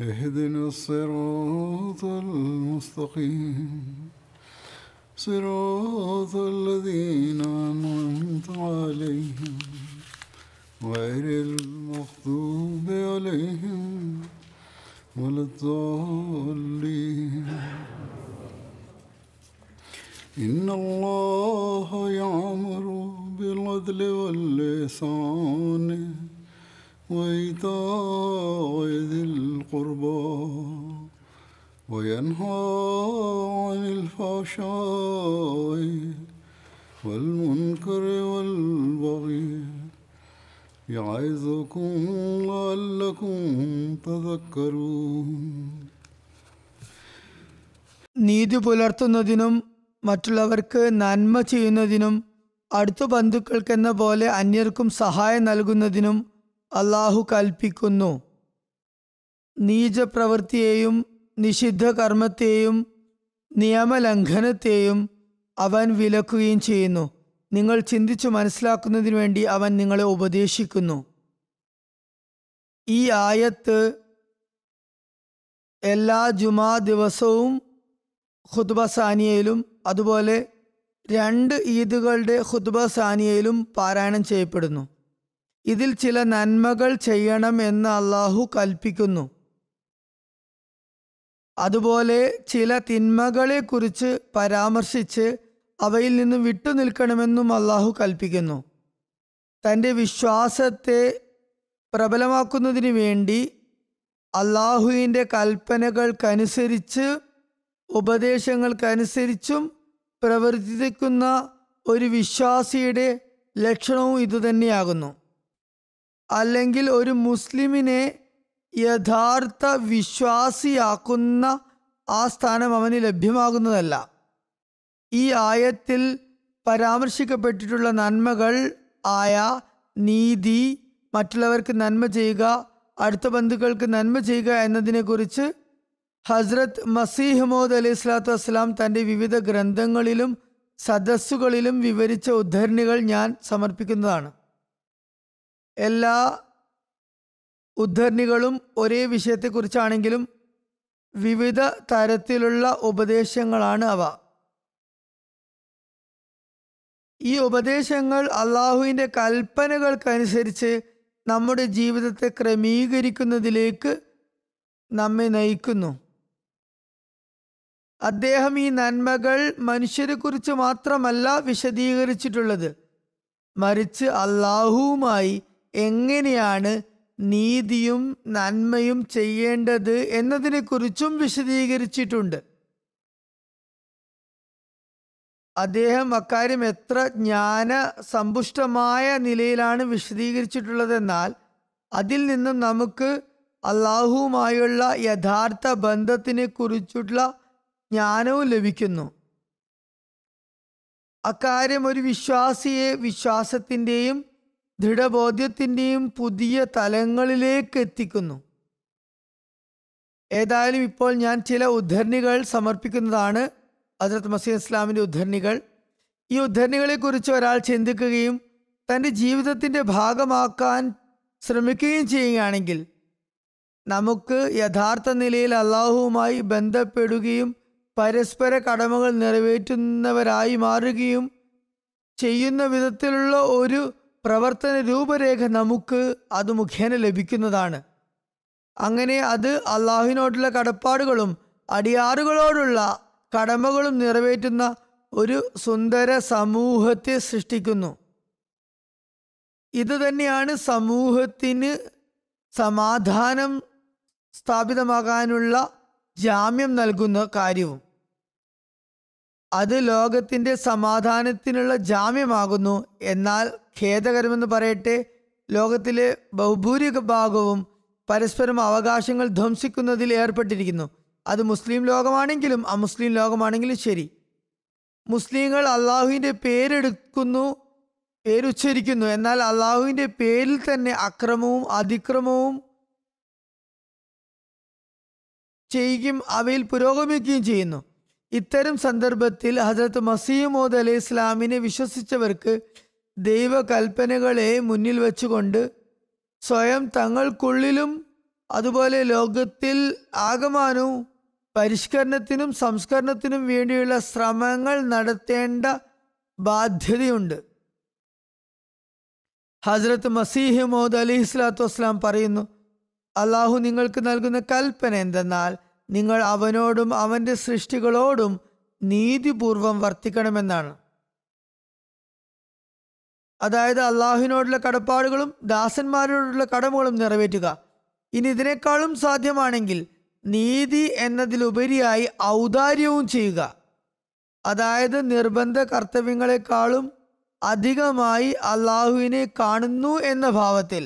اهدنا الصراط المستقيم صراط الذين أنعمت عليهم غير المغضوب عليهم ولا الضالين إن الله يعمر بالعدل واللسان وإيتاء ذي القربى وينهى عن الفحشاء والمنكر والبغي يعظكم لعلكم تذكرون നീതി പുലർത്തുന്നതിനും മറ്റുള്ളവർക്ക് നന്മ ചെയ്യുന്നതിനും അടുത്ത ബന്ധുക്കൾക്കെന്ന പോലെ അന്യർക്കും സഹായം നൽകുന്നതിനും അള്ളാഹു കൽപ്പിക്കുന്നു നീചപ്രവൃത്തിയെയും നിഷിദ്ധ കർമ്മത്തെയും നിയമലംഘനത്തെയും അവൻ വിലക്കുകയും ചെയ്യുന്നു നിങ്ങൾ ചിന്തിച്ചു മനസ്സിലാക്കുന്നതിനു വേണ്ടി അവൻ നിങ്ങളെ ഉപദേശിക്കുന്നു ഈ ആയത്ത് എല്ലാ ജുമാ ദിവസവും ഖുദ്ബ സാനിയയിലും അതുപോലെ രണ്ട് ഈദുകളുടെ ഖുദ്ബ സാനിയയിലും പാരായണം ചെയ്യപ്പെടുന്നു ഇതിൽ ചില നന്മകൾ ചെയ്യണം എന്ന് അള്ളാഹു കൽപ്പിക്കുന്നു അതുപോലെ ചില തിന്മകളെക്കുറിച്ച് പരാമർശിച്ച് അവയിൽ നിന്ന് വിട്ടുനിൽക്കണമെന്നും അള്ളാഹു കൽപ്പിക്കുന്നു തൻ്റെ വിശ്വാസത്തെ പ്രബലമാക്കുന്നതിന് വേണ്ടി അള്ളാഹുവിൻ്റെ കൽപ്പനകൾക്കനുസരിച്ച് ഉപദേശങ്ങൾക്കനുസരിച്ചും പ്രവർത്തിക്കുന്ന ഒരു വിശ്വാസിയുടെ ലക്ഷണവും ഇതുതന്നെയാകുന്നു അല്ലെങ്കിൽ ഒരു മുസ്ലിമിനെ യഥാർത്ഥ വിശ്വാസിയാക്കുന്ന ആ സ്ഥാനം അവന് ലഭ്യമാകുന്നതല്ല ഈ ആയത്തിൽ പരാമർശിക്കപ്പെട്ടിട്ടുള്ള നന്മകൾ ആയ നീതി മറ്റുള്ളവർക്ക് നന്മ ചെയ്യുക അടുത്ത ബന്ധുക്കൾക്ക് നന്മ ചെയ്യുക എന്നതിനെക്കുറിച്ച് ഹസ്രത് മസീഹ് അലി സ്വലാത്തു വസ്സലാം തൻ്റെ വിവിധ ഗ്രന്ഥങ്ങളിലും സദസ്സുകളിലും വിവരിച്ച ഉദ്ധരണികൾ ഞാൻ സമർപ്പിക്കുന്നതാണ് എല്ലാ ഉദ്ധരണികളും ഒരേ വിഷയത്തെക്കുറിച്ചാണെങ്കിലും വിവിധ തരത്തിലുള്ള ഉപദേശങ്ങളാണ് അവ ഈ ഉപദേശങ്ങൾ അള്ളാഹുവിൻ്റെ കൽപ്പനകൾക്കനുസരിച്ച് നമ്മുടെ ജീവിതത്തെ ക്രമീകരിക്കുന്നതിലേക്ക് നമ്മെ നയിക്കുന്നു അദ്ദേഹം ഈ നന്മകൾ മനുഷ്യരെ കുറിച്ച് മാത്രമല്ല വിശദീകരിച്ചിട്ടുള്ളത് മറിച്ച് അള്ളാഹുവുമായി എങ്ങനെയാണ് നീതിയും നന്മയും ചെയ്യേണ്ടത് എന്നതിനെക്കുറിച്ചും വിശദീകരിച്ചിട്ടുണ്ട് അദ്ദേഹം അക്കാര്യം എത്ര ജ്ഞാന സമ്പുഷ്ടമായ നിലയിലാണ് വിശദീകരിച്ചിട്ടുള്ളതെന്നാൽ അതിൽ നിന്നും നമുക്ക് അള്ളാഹുവുമായുള്ള യഥാർത്ഥ ബന്ധത്തിനെ കുറിച്ചുള്ള ജ്ഞാനവും ലഭിക്കുന്നു അക്കാര്യം ഒരു വിശ്വാസിയെ വിശ്വാസത്തിൻ്റെയും ദൃഢബോധ്യത്തിൻ്റെയും പുതിയ തലങ്ങളിലേക്ക് എത്തിക്കുന്നു ഏതായാലും ഇപ്പോൾ ഞാൻ ചില ഉദ്ധരണികൾ സമർപ്പിക്കുന്നതാണ് ഹസരത്ത് മസീദ് ഇസ്ലാമിൻ്റെ ഉദ്ധരണികൾ ഈ ഉദ്ധരണികളെക്കുറിച്ച് ഒരാൾ ചിന്തിക്കുകയും തൻ്റെ ജീവിതത്തിൻ്റെ ഭാഗമാക്കാൻ ശ്രമിക്കുകയും ചെയ്യുകയാണെങ്കിൽ നമുക്ക് യഥാർത്ഥ നിലയിൽ അള്ളാഹുവുമായി ബന്ധപ്പെടുകയും പരസ്പര കടമകൾ നിറവേറ്റുന്നവരായി മാറുകയും ചെയ്യുന്ന വിധത്തിലുള്ള ഒരു പ്രവർത്തന രൂപരേഖ നമുക്ക് അത് മുഖേന ലഭിക്കുന്നതാണ് അങ്ങനെ അത് അള്ളാഹുവിനോടുള്ള കടപ്പാടുകളും അടിയാറുകളോടുള്ള കടമകളും നിറവേറ്റുന്ന ഒരു സുന്ദര സമൂഹത്തെ സൃഷ്ടിക്കുന്നു ഇത് തന്നെയാണ് സമൂഹത്തിന് സമാധാനം സ്ഥാപിതമാകാനുള്ള ജാമ്യം നൽകുന്ന കാര്യവും അത് ലോകത്തിൻ്റെ സമാധാനത്തിനുള്ള ജാമ്യമാകുന്നു എന്നാൽ ഖേദകരമെന്ന് പറയട്ടെ ലോകത്തിലെ ബഹുഭൂരിക ഭാഗവും പരസ്പരം അവകാശങ്ങൾ ധ്വംസിക്കുന്നതിൽ ഏർപ്പെട്ടിരിക്കുന്നു അത് മുസ്ലിം ലോകമാണെങ്കിലും അമുസ്ലിം ലോകമാണെങ്കിലും ശരി മുസ്ലിങ്ങൾ അള്ളാഹുവിൻ്റെ പേരെടുക്കുന്നു പേരുച്ചരിക്കുന്നു എന്നാൽ അള്ളാഹുവിൻ്റെ പേരിൽ തന്നെ അക്രമവും അതിക്രമവും ചെയ്യുകയും അവയിൽ പുരോഗമിക്കുകയും ചെയ്യുന്നു ഇത്തരം സന്ദർഭത്തിൽ ഹസരത്ത് മസീമോദ് അലി ഇസ്ലാമിനെ വിശ്വസിച്ചവർക്ക് ദൈവകൽപ്പനകളെ മുന്നിൽ വെച്ചുകൊണ്ട് സ്വയം തങ്ങൾക്കുള്ളിലും അതുപോലെ ലോകത്തിൽ ആകമാനവും പരിഷ്കരണത്തിനും സംസ്കരണത്തിനും വേണ്ടിയുള്ള ശ്രമങ്ങൾ നടത്തേണ്ട ബാധ്യതയുണ്ട് ഹസ്രത്ത് മസീഹ് മോദ് അലി ഇസ്ലാത്തു വസ്ലാം പറയുന്നു അള്ളാഹു നിങ്ങൾക്ക് നൽകുന്ന കൽപ്പന എന്തെന്നാൽ നിങ്ങൾ അവനോടും അവൻ്റെ സൃഷ്ടികളോടും നീതിപൂർവം വർത്തിക്കണമെന്നാണ് അതായത് അള്ളാഹുവിനോടുള്ള കടപ്പാടുകളും ദാസന്മാരോടുള്ള കടമകളും നിറവേറ്റുക ഇനി ഇതിനേക്കാളും സാധ്യമാണെങ്കിൽ നീതി എന്നതിലുപരിയായി ഔദാര്യവും ചെയ്യുക അതായത് നിർബന്ധ കർത്തവ്യങ്ങളെക്കാളും അധികമായി അള്ളാഹുവിനെ കാണുന്നു എന്ന ഭാവത്തിൽ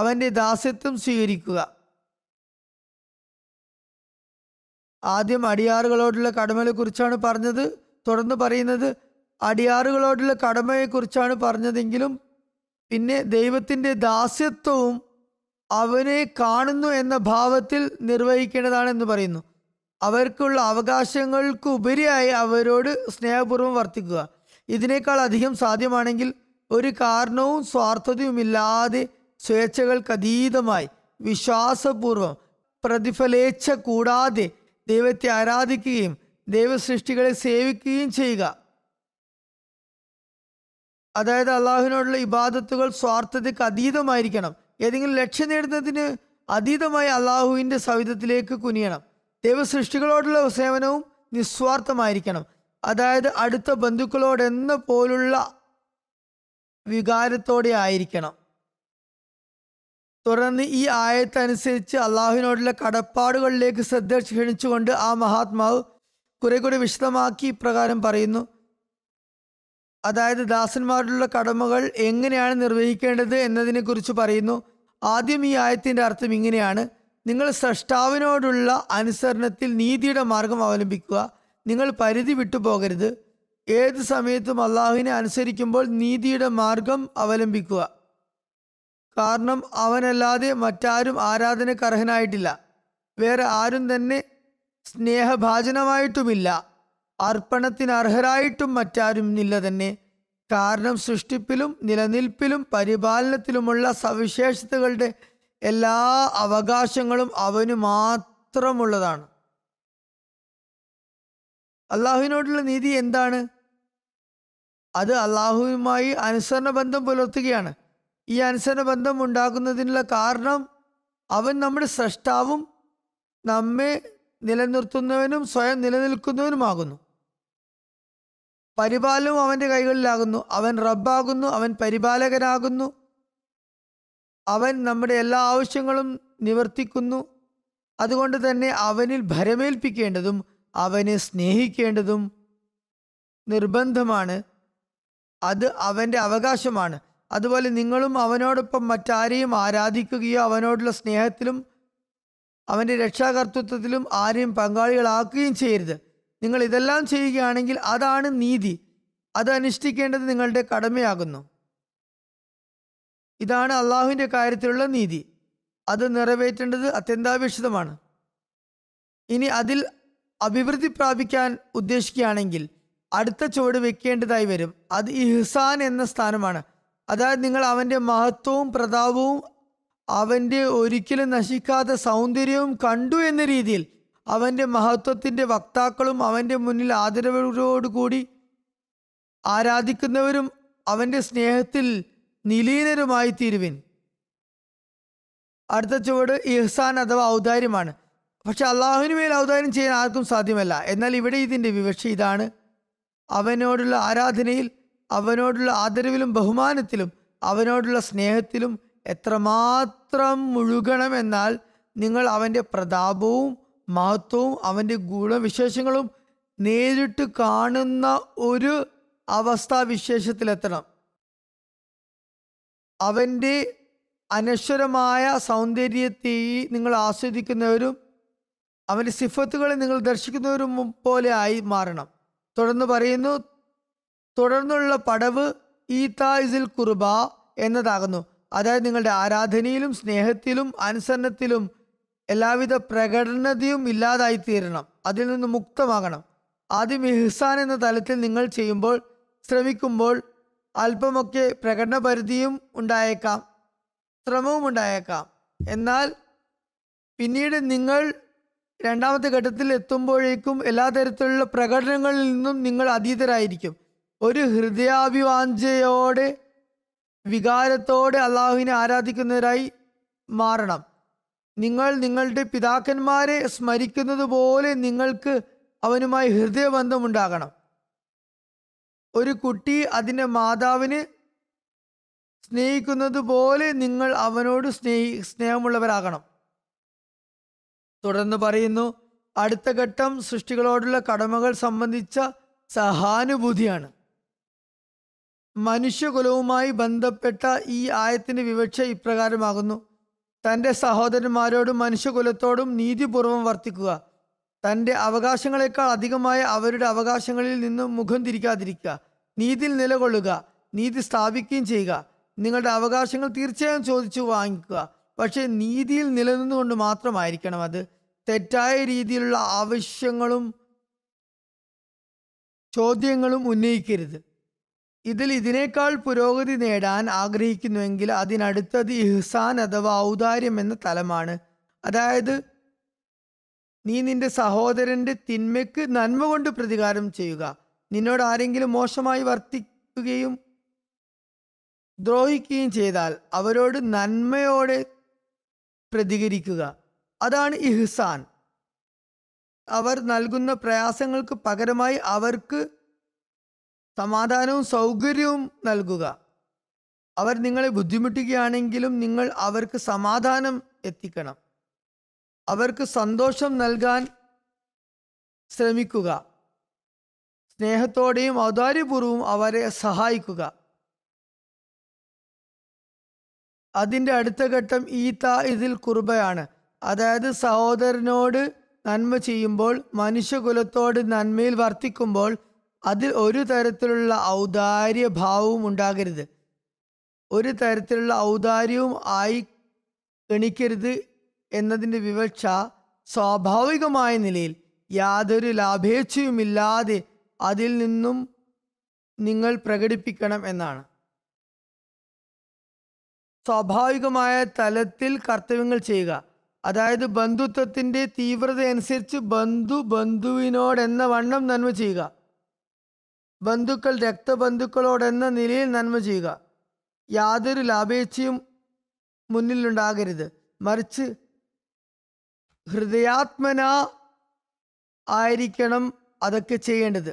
അവൻ്റെ ദാസ്യത്വം സ്വീകരിക്കുക ആദ്യം അടിയാറുകളോടുള്ള കടമയെക്കുറിച്ചാണ് പറഞ്ഞത് തുടർന്ന് പറയുന്നത് അടിയാറുകളോടുള്ള കടമയെക്കുറിച്ചാണ് പറഞ്ഞതെങ്കിലും പിന്നെ ദൈവത്തിൻ്റെ ദാസ്യത്വവും അവനെ കാണുന്നു എന്ന ഭാവത്തിൽ നിർവഹിക്കേണ്ടതാണെന്ന് പറയുന്നു അവർക്കുള്ള അവകാശങ്ങൾക്ക് ഉപരിയായി അവരോട് സ്നേഹപൂർവ്വം വർത്തിക്കുക ഇതിനേക്കാൾ അധികം സാധ്യമാണെങ്കിൽ ഒരു കാരണവും സ്വാർത്ഥതയുമില്ലാതെ സ്വേച്ഛകൾക്ക് അതീതമായി വിശ്വാസപൂർവം പ്രതിഫലേച്ഛ കൂടാതെ ദൈവത്തെ ആരാധിക്കുകയും ദൈവസൃഷ്ടികളെ സേവിക്കുകയും ചെയ്യുക അതായത് അള്ളാഹുവിനോടുള്ള ഇബാദത്തുകൾ സ്വാർത്ഥതയ്ക്ക് അതീതമായിരിക്കണം ഏതെങ്കിലും ലക്ഷ്യം നേടുന്നതിന് അതീതമായി അള്ളാഹുവിൻ്റെ സവിധത്തിലേക്ക് കുനിയണം ദൈവസൃഷ്ടികളോടുള്ള സേവനവും നിസ്വാർത്ഥമായിരിക്കണം അതായത് അടുത്ത ബന്ധുക്കളോടെന്ന പോലുള്ള വികാരത്തോടെ ആയിരിക്കണം തുടർന്ന് ഈ ആയത്തനുസരിച്ച് അള്ളാഹുവിനോടുള്ള കടപ്പാടുകളിലേക്ക് ശ്രദ്ധ ക്ഷണിച്ചുകൊണ്ട് ആ മഹാത്മാവ് കുറെ കൂടി വിശദമാക്കി ഇപ്രകാരം പറയുന്നു അതായത് ദാസന്മാരുള്ള കടമകൾ എങ്ങനെയാണ് നിർവഹിക്കേണ്ടത് എന്നതിനെക്കുറിച്ച് പറയുന്നു ആദ്യം ഈ ആയത്തിൻ്റെ അർത്ഥം ഇങ്ങനെയാണ് നിങ്ങൾ സ്രഷ്ടാവിനോടുള്ള അനുസരണത്തിൽ നീതിയുടെ മാർഗം അവലംബിക്കുക നിങ്ങൾ പരിധി വിട്ടുപോകരുത് ഏത് സമയത്തും അള്ളാഹുവിനെ അനുസരിക്കുമ്പോൾ നീതിയുടെ മാർഗം അവലംബിക്കുക കാരണം അവനല്ലാതെ മറ്റാരും ആരാധനയ്ക്ക് അർഹനായിട്ടില്ല വേറെ ആരും തന്നെ സ്നേഹഭാചനമായിട്ടുമില്ല അർപ്പണത്തിന് അർഹരായിട്ടും മറ്റാരും ഇല്ല തന്നെ കാരണം സൃഷ്ടിപ്പിലും നിലനിൽപ്പിലും പരിപാലനത്തിലുമുള്ള സവിശേഷതകളുടെ എല്ലാ അവകാശങ്ങളും അവന് മാത്രമുള്ളതാണ് അള്ളാഹുവിനോടുള്ള നീതി എന്താണ് അത് അള്ളാഹുവുമായി അനുസരണ ബന്ധം പുലർത്തുകയാണ് ഈ അനുസരണബന്ധം ഉണ്ടാകുന്നതിനുള്ള കാരണം അവൻ നമ്മുടെ സൃഷ്ടാവും നമ്മെ നിലനിർത്തുന്നവനും സ്വയം നിലനിൽക്കുന്നവനുമാകുന്നു പരിപാലനവും അവൻ്റെ കൈകളിലാകുന്നു അവൻ റബ്ബാകുന്നു അവൻ പരിപാലകനാകുന്നു അവൻ നമ്മുടെ എല്ലാ ആവശ്യങ്ങളും നിവർത്തിക്കുന്നു അതുകൊണ്ട് തന്നെ അവനിൽ ഭരമേൽപ്പിക്കേണ്ടതും അവനെ സ്നേഹിക്കേണ്ടതും നിർബന്ധമാണ് അത് അവൻ്റെ അവകാശമാണ് അതുപോലെ നിങ്ങളും അവനോടൊപ്പം മറ്റാരെയും ആരാധിക്കുകയോ അവനോടുള്ള സ്നേഹത്തിലും അവൻ്റെ രക്ഷാകർത്തൃത്വത്തിലും ആരെയും പങ്കാളികളാക്കുകയും ചെയ്യരുത് നിങ്ങൾ ഇതെല്ലാം ചെയ്യുകയാണെങ്കിൽ അതാണ് നീതി അത് അനുഷ്ഠിക്കേണ്ടത് നിങ്ങളുടെ കടമയാകുന്നു ഇതാണ് അള്ളാഹുവിൻ്റെ കാര്യത്തിലുള്ള നീതി അത് നിറവേറ്റേണ്ടത് അത്യന്താപേക്ഷിതമാണ് ഇനി അതിൽ അഭിവൃദ്ധി പ്രാപിക്കാൻ ഉദ്ദേശിക്കുകയാണെങ്കിൽ അടുത്ത ചുവട് വെക്കേണ്ടതായി വരും അത് ഇഹ്സാൻ എന്ന സ്ഥാനമാണ് അതായത് നിങ്ങൾ അവൻ്റെ മഹത്വവും പ്രതാപവും അവൻ്റെ ഒരിക്കലും നശിക്കാത്ത സൗന്ദര്യവും കണ്ടു എന്ന രീതിയിൽ അവൻ്റെ മഹത്വത്തിൻ്റെ വക്താക്കളും അവൻ്റെ മുന്നിൽ ആദരവോടുകൂടി ആരാധിക്കുന്നവരും അവൻ്റെ സ്നേഹത്തിൽ നിലീനരുമായി തീരുവിൻ അടുത്ത ചുവട് ഇഹ്സാൻ അഥവാ ഔദാര്യമാണ് പക്ഷെ അള്ളാഹുവിന് മേൽ ഔദാര്യം ചെയ്യാൻ ആർക്കും സാധ്യമല്ല എന്നാൽ ഇവിടെ ഇതിൻ്റെ വിവക്ഷ ഇതാണ് അവനോടുള്ള ആരാധനയിൽ അവനോടുള്ള ആദരവിലും ബഹുമാനത്തിലും അവനോടുള്ള സ്നേഹത്തിലും എത്രമാത്രം മുഴുകണമെന്നാൽ നിങ്ങൾ അവൻ്റെ പ്രതാപവും മഹത്വവും അവൻ്റെ ഗുണവിശേഷങ്ങളും നേരിട്ട് കാണുന്ന ഒരു അവസ്ഥാവിശേഷത്തിലെത്തണം അവൻ്റെ അനശ്വരമായ സൗന്ദര്യത്തെ നിങ്ങൾ ആസ്വദിക്കുന്നവരും അവൻ്റെ സിഫത്തുകളെ നിങ്ങൾ ദർശിക്കുന്നവരും പോലെ ആയി മാറണം തുടർന്ന് പറയുന്നു തുടർന്നുള്ള പടവ് ഈതായിസിൽ കുർബ എന്നതാകുന്നു അതായത് നിങ്ങളുടെ ആരാധനയിലും സ്നേഹത്തിലും അനുസരണത്തിലും എല്ലാവിധ പ്രകടനതയും ഇല്ലാതായിത്തീരണം തീരണം അതിൽ നിന്ന് മുക്തമാകണം ആദ്യം ഇഹ്സാൻ എന്ന തലത്തിൽ നിങ്ങൾ ചെയ്യുമ്പോൾ ശ്രമിക്കുമ്പോൾ അല്പമൊക്കെ പ്രകടന പരിധിയും ഉണ്ടായേക്കാം ശ്രമവും ഉണ്ടായേക്കാം എന്നാൽ പിന്നീട് നിങ്ങൾ രണ്ടാമത്തെ ഘട്ടത്തിൽ എത്തുമ്പോഴേക്കും എല്ലാ തരത്തിലുള്ള പ്രകടനങ്ങളിൽ നിന്നും നിങ്ങൾ അതീതരായിരിക്കും ഒരു ഹൃദയാഭിവാഞ്ചയോടെ വികാരത്തോടെ അള്ളാഹുവിനെ ആരാധിക്കുന്നവരായി മാറണം നിങ്ങൾ നിങ്ങളുടെ പിതാക്കന്മാരെ സ്മരിക്കുന്നത് പോലെ നിങ്ങൾക്ക് അവനുമായി ഹൃദയബന്ധമുണ്ടാകണം ഒരു കുട്ടി അതിൻ്റെ മാതാവിനെ സ്നേഹിക്കുന്നത് പോലെ നിങ്ങൾ അവനോട് സ്നേഹി സ്നേഹമുള്ളവരാകണം തുടർന്ന് പറയുന്നു അടുത്ത ഘട്ടം സൃഷ്ടികളോടുള്ള കടമകൾ സംബന്ധിച്ച സഹാനുഭൂതിയാണ് മനുഷ്യകുലവുമായി ബന്ധപ്പെട്ട ഈ ആയത്തിന്റെ വിവക്ഷ ഇപ്രകാരമാകുന്നു തൻ്റെ സഹോദരന്മാരോടും മനുഷ്യകുലത്തോടും നീതിപൂർവം വർത്തിക്കുക തൻ്റെ അവകാശങ്ങളെക്കാൾ അധികമായ അവരുടെ അവകാശങ്ങളിൽ നിന്നും മുഖം തിരിക്കാതിരിക്കുക നീതിയിൽ നിലകൊള്ളുക നീതി സ്ഥാപിക്കുകയും ചെയ്യുക നിങ്ങളുടെ അവകാശങ്ങൾ തീർച്ചയായും ചോദിച്ചു വാങ്ങിക്കുക പക്ഷേ നീതിയിൽ നിലനിന്നുകൊണ്ട് മാത്രമായിരിക്കണം അത് തെറ്റായ രീതിയിലുള്ള ആവശ്യങ്ങളും ചോദ്യങ്ങളും ഉന്നയിക്കരുത് ഇതിൽ ഇതിനേക്കാൾ പുരോഗതി നേടാൻ ആഗ്രഹിക്കുന്നുവെങ്കിൽ അതിനടുത്തത് ഇഹ്സാൻ അഥവാ ഔദാര്യം എന്ന തലമാണ് അതായത് നീ നിന്റെ സഹോദരന്റെ തിന്മയ്ക്ക് നന്മ കൊണ്ട് പ്രതികാരം ചെയ്യുക നിന്നോട് ആരെങ്കിലും മോശമായി വർത്തിക്കുകയും ദ്രോഹിക്കുകയും ചെയ്താൽ അവരോട് നന്മയോടെ പ്രതികരിക്കുക അതാണ് ഇഹ്സാൻ അവർ നൽകുന്ന പ്രയാസങ്ങൾക്ക് പകരമായി അവർക്ക് സമാധാനവും സൗകര്യവും നൽകുക അവർ നിങ്ങളെ ബുദ്ധിമുട്ടുകയാണെങ്കിലും നിങ്ങൾ അവർക്ക് സമാധാനം എത്തിക്കണം അവർക്ക് സന്തോഷം നൽകാൻ ശ്രമിക്കുക സ്നേഹത്തോടെയും ഔദാര്യപൂർവ്വം അവരെ സഹായിക്കുക അതിൻ്റെ അടുത്ത ഘട്ടം താ ഇതിൽ കുറുബയാണ് അതായത് സഹോദരനോട് നന്മ ചെയ്യുമ്പോൾ മനുഷ്യകുലത്തോട് നന്മയിൽ വർത്തിക്കുമ്പോൾ അതിൽ ഒരു തരത്തിലുള്ള ഔദാര്യ ഭാവവും ഉണ്ടാകരുത് ഒരു തരത്തിലുള്ള ഔദാര്യവും ആയി ഗണിക്കരുത് എന്നതിൻ്റെ വിവക്ഷ സ്വാഭാവികമായ നിലയിൽ യാതൊരു ലാഭേച്ഛയുമില്ലാതെ അതിൽ നിന്നും നിങ്ങൾ പ്രകടിപ്പിക്കണം എന്നാണ് സ്വാഭാവികമായ തലത്തിൽ കർത്തവ്യങ്ങൾ ചെയ്യുക അതായത് ബന്ധുത്വത്തിൻ്റെ തീവ്രത അനുസരിച്ച് ബന്ധു ബന്ധുവിനോടെന്ന വണ്ണം നന്മ ചെയ്യുക ബന്ധുക്കൾ രക്തബന്ധുക്കളോടെന്ന നിലയിൽ നന്മ ചെയ്യുക യാതൊരു ലാഭേച്ഛയും മുന്നിലുണ്ടാകരുത് മറിച്ച് ഹൃദയാത്മന ആയിരിക്കണം അതൊക്കെ ചെയ്യേണ്ടത്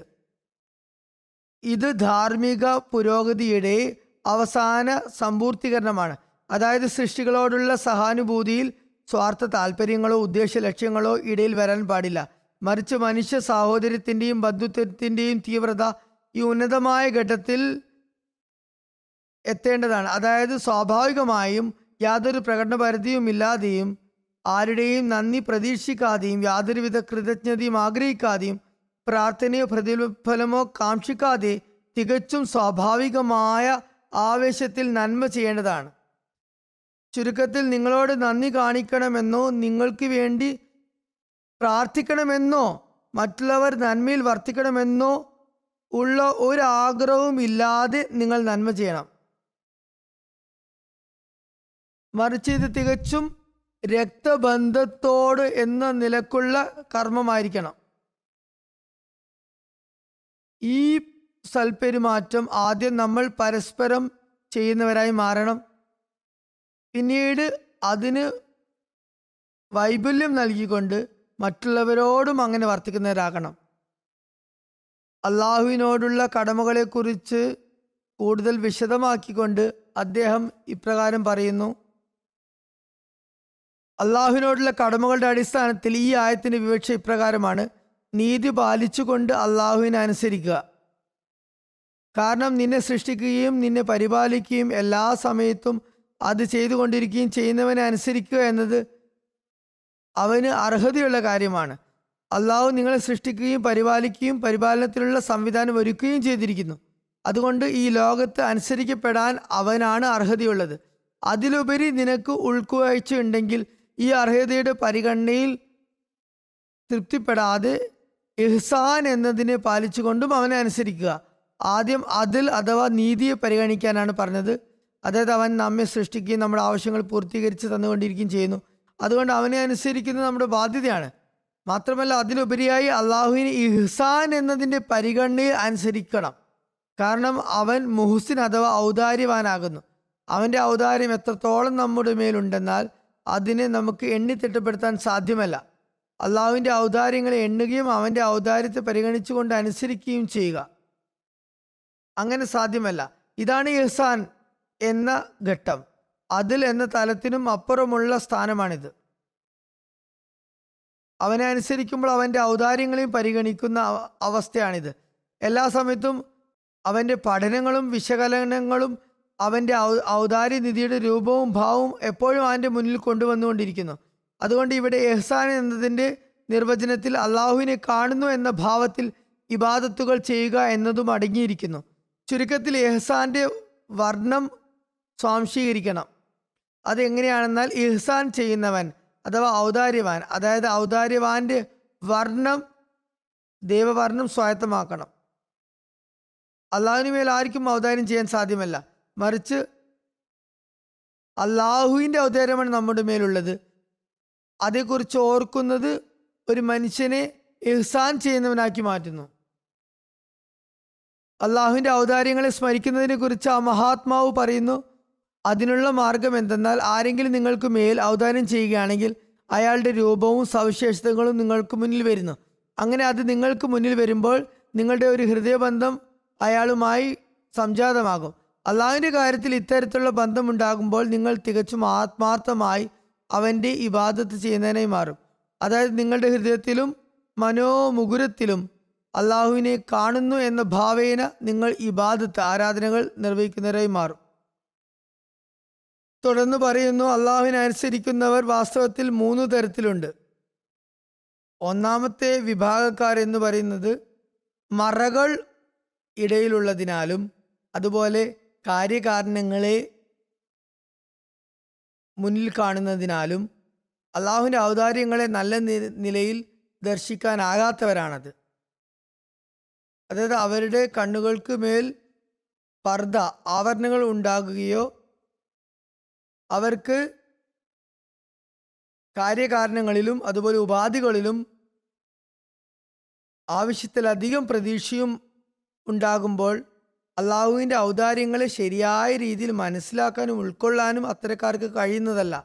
ഇത് ധാർമ്മിക പുരോഗതിയുടെ അവസാന സമ്പൂർത്തീകരണമാണ് അതായത് സൃഷ്ടികളോടുള്ള സഹാനുഭൂതിയിൽ സ്വാർത്ഥ താല്പര്യങ്ങളോ ഉദ്ദേശ ലക്ഷ്യങ്ങളോ ഇടയിൽ വരാൻ പാടില്ല മറിച്ച് മനുഷ്യ സാഹോദര്യത്തിൻ്റെയും ബന്ധുത്വത്തിൻ്റെയും തീവ്രത ഈ ഉന്നതമായ ഘട്ടത്തിൽ എത്തേണ്ടതാണ് അതായത് സ്വാഭാവികമായും യാതൊരു പ്രകടന ഇല്ലാതെയും ആരുടെയും നന്ദി പ്രതീക്ഷിക്കാതെയും യാതൊരുവിധ കൃതജ്ഞതയും ആഗ്രഹിക്കാതെയും പ്രാർത്ഥനയോ പ്രതിഫലമോ കാക്ഷിക്കാതെ തികച്ചും സ്വാഭാവികമായ ആവേശത്തിൽ നന്മ ചെയ്യേണ്ടതാണ് ചുരുക്കത്തിൽ നിങ്ങളോട് നന്ദി കാണിക്കണമെന്നോ നിങ്ങൾക്ക് വേണ്ടി പ്രാർത്ഥിക്കണമെന്നോ മറ്റുള്ളവർ നന്മയിൽ വർത്തിക്കണമെന്നോ ഉള്ള ഒരാഗ്രഹവും ഇല്ലാതെ നിങ്ങൾ നന്മ ചെയ്യണം മറിച്ച് ഇത് തികച്ചും രക്തബന്ധത്തോട് എന്ന നിലക്കുള്ള കർമ്മമായിരിക്കണം ഈ സൽപെരുമാറ്റം ആദ്യം നമ്മൾ പരസ്പരം ചെയ്യുന്നവരായി മാറണം പിന്നീട് അതിന് വൈബല്യം നൽകിക്കൊണ്ട് മറ്റുള്ളവരോടും അങ്ങനെ വർത്തിക്കുന്നവരാകണം അള്ളാഹുവിനോടുള്ള കടമകളെക്കുറിച്ച് കൂടുതൽ വിശദമാക്കിക്കൊണ്ട് അദ്ദേഹം ഇപ്രകാരം പറയുന്നു അള്ളാഹുവിനോടുള്ള കടമകളുടെ അടിസ്ഥാനത്തിൽ ഈ ആയത്തിൻ്റെ വിവക്ഷ ഇപ്രകാരമാണ് നീതി പാലിച്ചുകൊണ്ട് അള്ളാഹുവിനെ അനുസരിക്കുക കാരണം നിന്നെ സൃഷ്ടിക്കുകയും നിന്നെ പരിപാലിക്കുകയും എല്ലാ സമയത്തും അത് ചെയ്തുകൊണ്ടിരിക്കുകയും ചെയ്യുന്നവനെ അനുസരിക്കുക എന്നത് അവന് അർഹതയുള്ള കാര്യമാണ് അള്ളാഹു നിങ്ങളെ സൃഷ്ടിക്കുകയും പരിപാലിക്കുകയും പരിപാലനത്തിലുള്ള സംവിധാനം ഒരുക്കുകയും ചെയ്തിരിക്കുന്നു അതുകൊണ്ട് ഈ ലോകത്ത് അനുസരിക്കപ്പെടാൻ അവനാണ് അർഹതയുള്ളത് അതിലുപരി നിനക്ക് ഉൾക്കുവാഴ്ച ഉണ്ടെങ്കിൽ ഈ അർഹതയുടെ പരിഗണനയിൽ തൃപ്തിപ്പെടാതെ ഇഹ്സാൻ എന്നതിനെ പാലിച്ചുകൊണ്ടും അവനെ അനുസരിക്കുക ആദ്യം അതിൽ അഥവാ നീതിയെ പരിഗണിക്കാനാണ് പറഞ്ഞത് അതായത് അവൻ നമ്മെ സൃഷ്ടിക്കുകയും നമ്മുടെ ആവശ്യങ്ങൾ പൂർത്തീകരിച്ച് തന്നുകൊണ്ടിരിക്കുകയും ചെയ്യുന്നു അതുകൊണ്ട് അവനെ അനുസരിക്കുന്നത് നമ്മുടെ ബാധ്യതയാണ് മാത്രമല്ല അതിലുപരിയായി അള്ളാഹുവിന് ഇഹ്സാൻ എന്നതിൻ്റെ പരിഗണനയിൽ അനുസരിക്കണം കാരണം അവൻ മുഹ്സിൻ അഥവാ ഔദാര്യവാനാകുന്നു അവൻ്റെ ഔദാര്യം എത്രത്തോളം നമ്മുടെ മേലുണ്ടെന്നാൽ അതിനെ നമുക്ക് എണ്ണി തിട്ടപ്പെടുത്താൻ സാധ്യമല്ല അള്ളാഹുവിൻ്റെ ഔദാര്യങ്ങളെ എണ്ണുകയും അവൻ്റെ ഔദാര്യത്തെ പരിഗണിച്ചുകൊണ്ട് അനുസരിക്കുകയും ചെയ്യുക അങ്ങനെ സാധ്യമല്ല ഇതാണ് ഇഹ്സാൻ എന്ന ഘട്ടം അതിൽ എന്ന തലത്തിനും അപ്പുറമുള്ള സ്ഥാനമാണിത് അവനെ അനുസരിക്കുമ്പോൾ അവൻ്റെ ഔദാര്യങ്ങളെയും പരിഗണിക്കുന്ന അവസ്ഥയാണിത് എല്ലാ സമയത്തും അവൻ്റെ പഠനങ്ങളും വിശകലനങ്ങളും അവൻ്റെ ഔ ഔദാര്യനിധിയുടെ രൂപവും ഭാവവും എപ്പോഴും അവൻ്റെ മുന്നിൽ കൊണ്ടുവന്നുകൊണ്ടിരിക്കുന്നു അതുകൊണ്ട് ഇവിടെ എഹ്സാൻ എന്നതിൻ്റെ നിർവചനത്തിൽ അള്ളാഹുവിനെ കാണുന്നു എന്ന ഭാവത്തിൽ ഇബാദത്തുകൾ ചെയ്യുക എന്നതും അടങ്ങിയിരിക്കുന്നു ചുരുക്കത്തിൽ എഹ്സാൻ്റെ വർണ്ണം സ്വാംശീകരിക്കണം അതെങ്ങനെയാണെന്നാൽ ഇഹ്സാൻ ചെയ്യുന്നവൻ അഥവാ ഔദാര്യവാൻ അതായത് ഔദാര്യവാൻ്റെ വർണ്ണം ദൈവവർണ്ണം സ്വായത്തമാക്കണം അള്ളാഹുവിന് മേൽ ആർക്കും ഔദാര്യം ചെയ്യാൻ സാധ്യമല്ല മറിച്ച് അള്ളാഹുവിൻ്റെ ഔദാര്യമാണ് നമ്മുടെ മേലുള്ളത് അതേക്കുറിച്ച് ഓർക്കുന്നത് ഒരു മനുഷ്യനെ ഇഹ്സാൻ ചെയ്യുന്നവനാക്കി മാറ്റുന്നു അള്ളാഹുവിൻ്റെ ഔദാര്യങ്ങളെ സ്മരിക്കുന്നതിനെക്കുറിച്ച് ആ മഹാത്മാവ് പറയുന്നു അതിനുള്ള മാർഗം എന്തെന്നാൽ ആരെങ്കിലും നിങ്ങൾക്ക് മേൽ ഔദാനം ചെയ്യുകയാണെങ്കിൽ അയാളുടെ രൂപവും സവിശേഷതകളും നിങ്ങൾക്ക് മുന്നിൽ വരുന്നു അങ്ങനെ അത് നിങ്ങൾക്ക് മുന്നിൽ വരുമ്പോൾ നിങ്ങളുടെ ഒരു ഹൃദയബന്ധം അയാളുമായി സംജാതമാകും അള്ളാഹുവിൻ്റെ കാര്യത്തിൽ ഇത്തരത്തിലുള്ള ബന്ധമുണ്ടാകുമ്പോൾ നിങ്ങൾ തികച്ചും ആത്മാർത്ഥമായി അവൻ്റെ ഇബാദത്ത് ചെയ്യുന്നതിനായി മാറും അതായത് നിങ്ങളുടെ ഹൃദയത്തിലും മനോമുകുരത്തിലും അള്ളാഹുവിനെ കാണുന്നു എന്ന ഭാവേന നിങ്ങൾ ഇബാദത്ത് ആരാധനകൾ നിർവഹിക്കുന്നവരായി മാറും തുടർന്ന് പറയുന്നു അള്ളാഹുവിനെ അനുസരിക്കുന്നവർ വാസ്തവത്തിൽ മൂന്ന് തരത്തിലുണ്ട് ഒന്നാമത്തെ വിഭാഗക്കാർ എന്ന് പറയുന്നത് മറകൾ ഇടയിലുള്ളതിനാലും അതുപോലെ കാര്യകാരണങ്ങളെ മുന്നിൽ കാണുന്നതിനാലും അള്ളാഹുവിൻ്റെ ഔദാര്യങ്ങളെ നല്ല നിലയിൽ ദർശിക്കാനാകാത്തവരാണത് അതായത് അവരുടെ കണ്ണുകൾക്ക് മേൽ പർദ്ദ ആവരണങ്ങൾ ഉണ്ടാകുകയോ അവർക്ക് കാര്യകാരണങ്ങളിലും അതുപോലെ ഉപാധികളിലും ആവശ്യത്തിലധികം പ്രതീക്ഷയും ഉണ്ടാകുമ്പോൾ അള്ളാഹുവിൻ്റെ ഔദാര്യങ്ങളെ ശരിയായ രീതിയിൽ മനസ്സിലാക്കാനും ഉൾക്കൊള്ളാനും അത്തരക്കാർക്ക് കഴിയുന്നതല്ല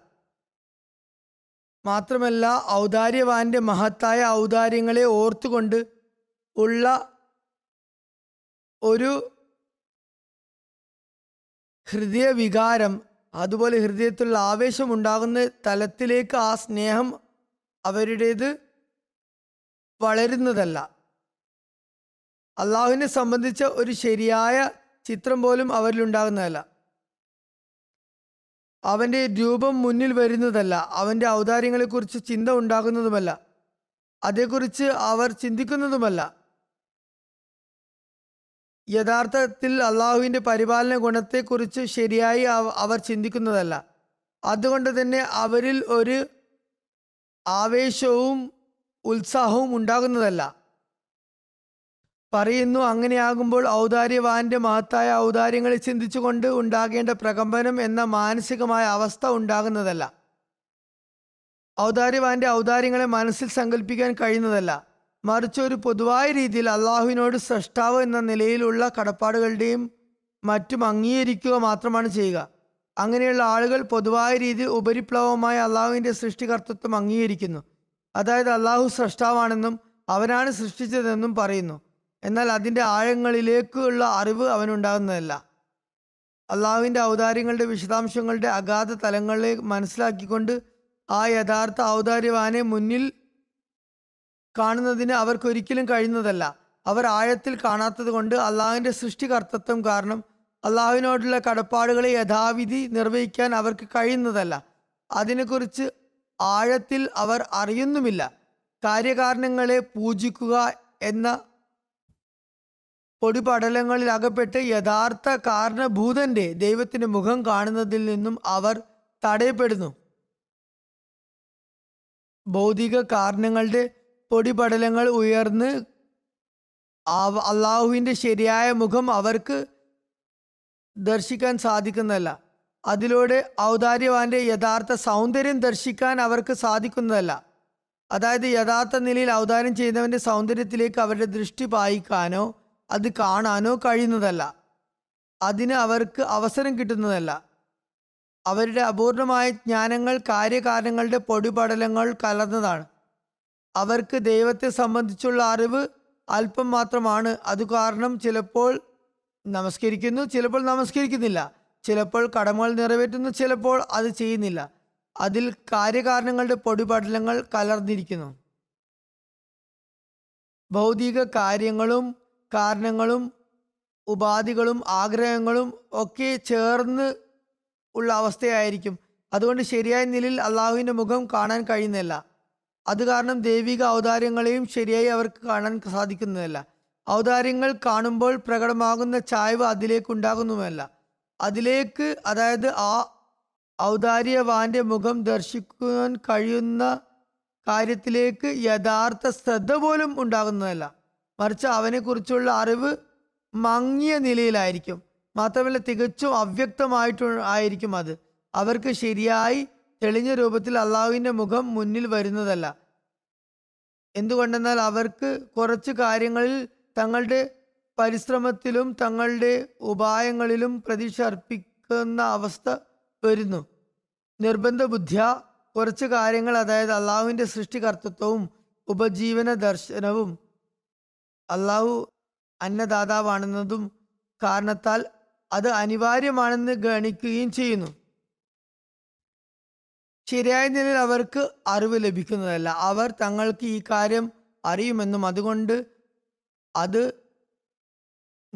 മാത്രമല്ല ഔദാര്യവാൻ്റെ മഹത്തായ ഔദാര്യങ്ങളെ ഓർത്തുകൊണ്ട് ഉള്ള ഒരു ഹൃദയവികാരം അതുപോലെ ഹൃദയത്തിലുള്ള ആവേശം ഉണ്ടാകുന്ന തലത്തിലേക്ക് ആ സ്നേഹം അവരുടേത് വളരുന്നതല്ല അള്ളാഹുവിനെ സംബന്ധിച്ച ഒരു ശരിയായ ചിത്രം പോലും അവരിലുണ്ടാകുന്നതല്ല അവൻ്റെ രൂപം മുന്നിൽ വരുന്നതല്ല അവൻ്റെ ഔദാര്യങ്ങളെക്കുറിച്ച് ചിന്ത ഉണ്ടാകുന്നതുമല്ല അതേക്കുറിച്ച് അവർ ചിന്തിക്കുന്നതുമല്ല യഥാർത്ഥത്തിൽ അള്ളാഹുവിൻ്റെ പരിപാലന ഗുണത്തെക്കുറിച്ച് ശരിയായി അവർ ചിന്തിക്കുന്നതല്ല അതുകൊണ്ട് തന്നെ അവരിൽ ഒരു ആവേശവും ഉത്സാഹവും ഉണ്ടാകുന്നതല്ല പറയുന്നു അങ്ങനെയാകുമ്പോൾ ഔദാര്യവാന്റെ മഹത്തായ ഔദാര്യങ്ങളെ ചിന്തിച്ചുകൊണ്ട് ഉണ്ടാകേണ്ട പ്രകമ്പനം എന്ന മാനസികമായ അവസ്ഥ ഉണ്ടാകുന്നതല്ല ഔദാര്യവാന്റെ ഔദാര്യങ്ങളെ മനസ്സിൽ സങ്കല്പിക്കാൻ കഴിയുന്നതല്ല മറിച്ച് ഒരു പൊതുവായ രീതിയിൽ അള്ളാഹുവിനോട് സൃഷ്ടാവ് എന്ന നിലയിലുള്ള കടപ്പാടുകളുടെയും മറ്റും അംഗീകരിക്കുക മാത്രമാണ് ചെയ്യുക അങ്ങനെയുള്ള ആളുകൾ പൊതുവായ രീതിയിൽ ഉപരിപ്ലവമായ അള്ളാഹുവിൻ്റെ സൃഷ്ടികർത്തത്വം അംഗീകരിക്കുന്നു അതായത് അള്ളാഹു സൃഷ്ടാവാണെന്നും അവനാണ് സൃഷ്ടിച്ചതെന്നും പറയുന്നു എന്നാൽ അതിൻ്റെ ആഴങ്ങളിലേക്കുള്ള അറിവ് അവനുണ്ടാകുന്നതല്ല അള്ളാഹുവിൻ്റെ ഔദാര്യങ്ങളുടെ വിശദാംശങ്ങളുടെ അഗാധ തലങ്ങളെ മനസ്സിലാക്കിക്കൊണ്ട് ആ യഥാർത്ഥ ഔദാര്യവാനെ മുന്നിൽ കാണുന്നതിന് അവർക്കൊരിക്കലും കഴിയുന്നതല്ല അവർ ആഴത്തിൽ കാണാത്തത് കൊണ്ട് അള്ളാഹുവിൻ്റെ സൃഷ്ടികർത്തത്വം കാരണം അള്ളാഹുവിനോടുള്ള കടപ്പാടുകളെ യഥാവിധി നിർവഹിക്കാൻ അവർക്ക് കഴിയുന്നതല്ല അതിനെക്കുറിച്ച് ആഴത്തിൽ അവർ അറിയുന്നുമില്ല കാര്യകാരണങ്ങളെ പൂജിക്കുക എന്ന പൊടിപടലങ്ങളിൽ അകപ്പെട്ട് യഥാർത്ഥ കാരണഭൂതന്റെ ദൈവത്തിന്റെ മുഖം കാണുന്നതിൽ നിന്നും അവർ തടയപ്പെടുന്നു ഭൗതിക കാരണങ്ങളുടെ പൊടിപടലങ്ങൾ ഉയർന്ന് അള്ളാഹുവിൻ്റെ ശരിയായ മുഖം അവർക്ക് ദർശിക്കാൻ സാധിക്കുന്നതല്ല അതിലൂടെ ഔദാര്യവാന്റെ യഥാർത്ഥ സൗന്ദര്യം ദർശിക്കാൻ അവർക്ക് സാധിക്കുന്നതല്ല അതായത് യഥാർത്ഥ നിലയിൽ അവതാരം ചെയ്യുന്നവൻ്റെ സൗന്ദര്യത്തിലേക്ക് അവരുടെ ദൃഷ്ടി പായിക്കാനോ അത് കാണാനോ കഴിയുന്നതല്ല അതിന് അവർക്ക് അവസരം കിട്ടുന്നതല്ല അവരുടെ അപൂർണമായ ജ്ഞാനങ്ങൾ കാര്യകാരണങ്ങളുടെ പൊടിപടലങ്ങൾ കലർന്നതാണ് അവർക്ക് ദൈവത്തെ സംബന്ധിച്ചുള്ള അറിവ് അല്പം മാത്രമാണ് അത് കാരണം ചിലപ്പോൾ നമസ്കരിക്കുന്നു ചിലപ്പോൾ നമസ്കരിക്കുന്നില്ല ചിലപ്പോൾ കടമകൾ നിറവേറ്റുന്നു ചിലപ്പോൾ അത് ചെയ്യുന്നില്ല അതിൽ കാര്യകാരണങ്ങളുടെ പൊടിപടലങ്ങൾ കലർന്നിരിക്കുന്നു ഭൗതിക കാര്യങ്ങളും കാരണങ്ങളും ഉപാധികളും ആഗ്രഹങ്ങളും ഒക്കെ ചേർന്ന് ഉള്ള അവസ്ഥയായിരിക്കും അതുകൊണ്ട് ശരിയായ നിലയിൽ അള്ളാഹുവിൻ്റെ മുഖം കാണാൻ കഴിയുന്നില്ല അത് കാരണം ദൈവിക ഔദാര്യങ്ങളെയും ശരിയായി അവർക്ക് കാണാൻ സാധിക്കുന്നതല്ല ഔദാര്യങ്ങൾ കാണുമ്പോൾ പ്രകടമാകുന്ന ചായ്വ് അതിലേക്കുണ്ടാകുന്നുമല്ല അതിലേക്ക് അതായത് ആ ഔദാര്യവാന്റെ മുഖം ദർശിക്കുവാൻ കഴിയുന്ന കാര്യത്തിലേക്ക് യഥാർത്ഥ ശ്രദ്ധ പോലും ഉണ്ടാകുന്നതല്ല മറിച്ച് അവനെക്കുറിച്ചുള്ള അറിവ് മങ്ങിയ നിലയിലായിരിക്കും മാത്രമല്ല തികച്ചും അവ്യക്തമായിട്ട് ആയിരിക്കും അത് അവർക്ക് ശരിയായി തെളിഞ്ഞ രൂപത്തിൽ അള്ളാഹുവിൻ്റെ മുഖം മുന്നിൽ വരുന്നതല്ല എന്തുകൊണ്ടെന്നാൽ അവർക്ക് കുറച്ച് കാര്യങ്ങളിൽ തങ്ങളുടെ പരിശ്രമത്തിലും തങ്ങളുടെ ഉപായങ്ങളിലും പ്രതീക്ഷ അർപ്പിക്കുന്ന അവസ്ഥ വരുന്നു നിർബന്ധ ബുദ്ധിയ കുറച്ച് കാര്യങ്ങൾ അതായത് അള്ളാഹുവിൻ്റെ സൃഷ്ടികർത്തത്വവും ഉപജീവന ദർശനവും അള്ളാഹു അന്നദാതാവാണെന്നതും കാരണത്താൽ അത് അനിവാര്യമാണെന്ന് ഗണിക്കുകയും ചെയ്യുന്നു ശരിയായ നിലയിൽ അവർക്ക് അറിവ് ലഭിക്കുന്നതല്ല അവർ തങ്ങൾക്ക് ഈ കാര്യം അറിയുമെന്നും അതുകൊണ്ട് അത്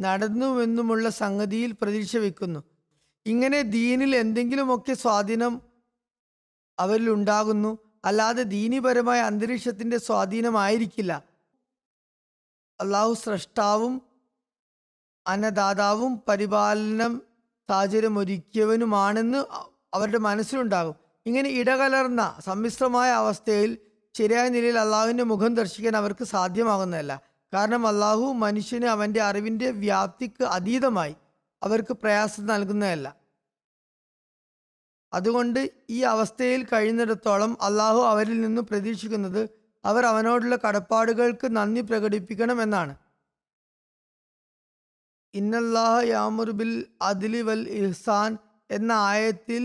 നടന്നുവെന്നുമുള്ള സംഗതിയിൽ പ്രതീക്ഷ വയ്ക്കുന്നു ഇങ്ങനെ ദീനിൽ എന്തെങ്കിലുമൊക്കെ സ്വാധീനം അവരിൽ ഉണ്ടാകുന്നു അല്ലാതെ ദീനിപരമായ അന്തരീക്ഷത്തിൻ്റെ സ്വാധീനമായിരിക്കില്ല അള്ളാഹു സ്രഷ്ടാവും അന്നദാതാവും പരിപാലനം സാഹചര്യം ഒരുക്കിയവനുമാണെന്ന് അവരുടെ മനസ്സിലുണ്ടാകും ഇങ്ങനെ ഇടകലർന്ന സമ്മിശ്രമായ അവസ്ഥയിൽ ശരിയായ നിലയിൽ അള്ളാഹുവിൻ്റെ മുഖം ദർശിക്കാൻ അവർക്ക് സാധ്യമാകുന്നതല്ല കാരണം അള്ളാഹു മനുഷ്യന് അവൻ്റെ അറിവിൻ്റെ വ്യാപ്തിക്ക് അതീതമായി അവർക്ക് പ്രയാസം നൽകുന്നതല്ല അതുകൊണ്ട് ഈ അവസ്ഥയിൽ കഴിയുന്നിടത്തോളം അള്ളാഹു അവരിൽ നിന്ന് പ്രതീക്ഷിക്കുന്നത് അവർ അവനോടുള്ള കടപ്പാടുകൾക്ക് നന്ദി പ്രകടിപ്പിക്കണം എന്നാണ് ഇന്നല്ലാഹ യാമുർബിൽ ബിൽ അദിലി വൽ ഇഹ്സാൻ എന്ന ആയത്തിൽ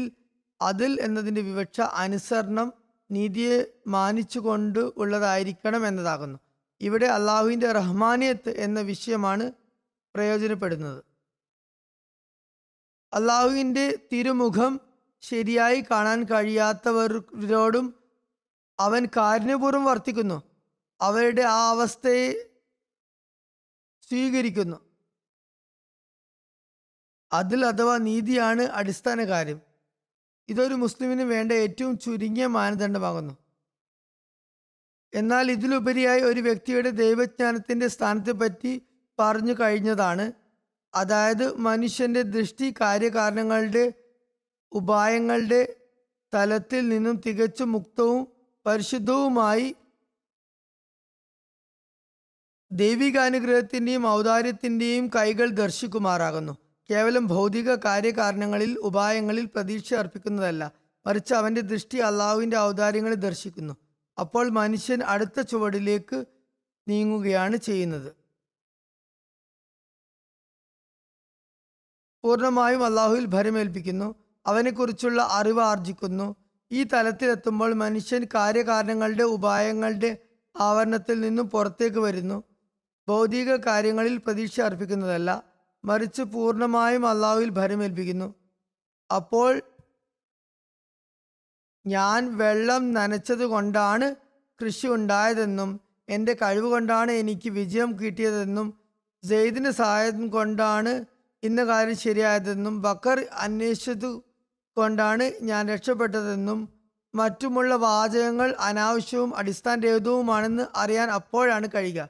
അതിൽ എന്നതിൻ്റെ വിവക്ഷ അനുസരണം നീതിയെ മാനിച്ചുകൊണ്ട് ഉള്ളതായിരിക്കണം എന്നതാകുന്നു ഇവിടെ അള്ളാഹുവിൻ്റെ റഹ്മാനിയത്ത് എന്ന വിഷയമാണ് പ്രയോജനപ്പെടുന്നത് അള്ളാഹുവിൻ്റെ തിരുമുഖം ശരിയായി കാണാൻ കഴിയാത്തവരോടും അവൻ കാരുണ്യപൂർവ്വം വർത്തിക്കുന്നു അവരുടെ ആ അവസ്ഥയെ സ്വീകരിക്കുന്നു അതിൽ അഥവാ നീതിയാണ് അടിസ്ഥാന കാര്യം ഇതൊരു മുസ്ലിമിന് വേണ്ട ഏറ്റവും ചുരുങ്ങിയ മാനദണ്ഡമാകുന്നു എന്നാൽ ഇതിലുപരിയായി ഒരു വ്യക്തിയുടെ ദൈവജ്ഞാനത്തിൻ്റെ സ്ഥാനത്തെപ്പറ്റി പറഞ്ഞു കഴിഞ്ഞതാണ് അതായത് മനുഷ്യൻ്റെ ദൃഷ്ടി കാര്യകാരണങ്ങളുടെ ഉപായങ്ങളുടെ തലത്തിൽ നിന്നും തികച്ചും മുക്തവും പരിശുദ്ധവുമായി ദൈവികാനുഗ്രഹത്തിൻ്റെയും ഔദാര്യത്തിൻ്റെയും കൈകൾ ദർശിക്കുമാറാകുന്നു കേവലം ഭൗതിക കാര്യകാരണങ്ങളിൽ ഉപായങ്ങളിൽ പ്രതീക്ഷ അർപ്പിക്കുന്നതല്ല മറിച്ച് അവൻ്റെ ദൃഷ്ടി അള്ളാഹുവിൻ്റെ ഔദാര്യങ്ങളെ ദർശിക്കുന്നു അപ്പോൾ മനുഷ്യൻ അടുത്ത ചുവടിലേക്ക് നീങ്ങുകയാണ് ചെയ്യുന്നത് പൂർണ്ണമായും അള്ളാഹുവിൽ ഭരമേൽപ്പിക്കുന്നു അവനെക്കുറിച്ചുള്ള അറിവ് ആർജിക്കുന്നു ഈ തലത്തിലെത്തുമ്പോൾ മനുഷ്യൻ കാര്യകാരണങ്ങളുടെ ഉപായങ്ങളുടെ ആവരണത്തിൽ നിന്നും പുറത്തേക്ക് വരുന്നു ഭൗതിക കാര്യങ്ങളിൽ പ്രതീക്ഷ അർപ്പിക്കുന്നതല്ല മറിച്ച് പൂർണ്ണമായും അള്ളാഹുവിൽ ഭരമേൽപ്പിക്കുന്നു അപ്പോൾ ഞാൻ വെള്ളം നനച്ചത് കൊണ്ടാണ് കൃഷി ഉണ്ടായതെന്നും എൻ്റെ കഴിവ് കൊണ്ടാണ് എനിക്ക് വിജയം കിട്ടിയതെന്നും ജെയ്ദിന് സഹായം കൊണ്ടാണ് ഇന്ന കാര്യം ശരിയായതെന്നും ബക്കർ അന്വേഷിച്ചത് കൊണ്ടാണ് ഞാൻ രക്ഷപ്പെട്ടതെന്നും മറ്റുമുള്ള വാചകങ്ങൾ അനാവശ്യവും അടിസ്ഥാനരഹിതവുമാണെന്ന് അറിയാൻ അപ്പോഴാണ് കഴിയുക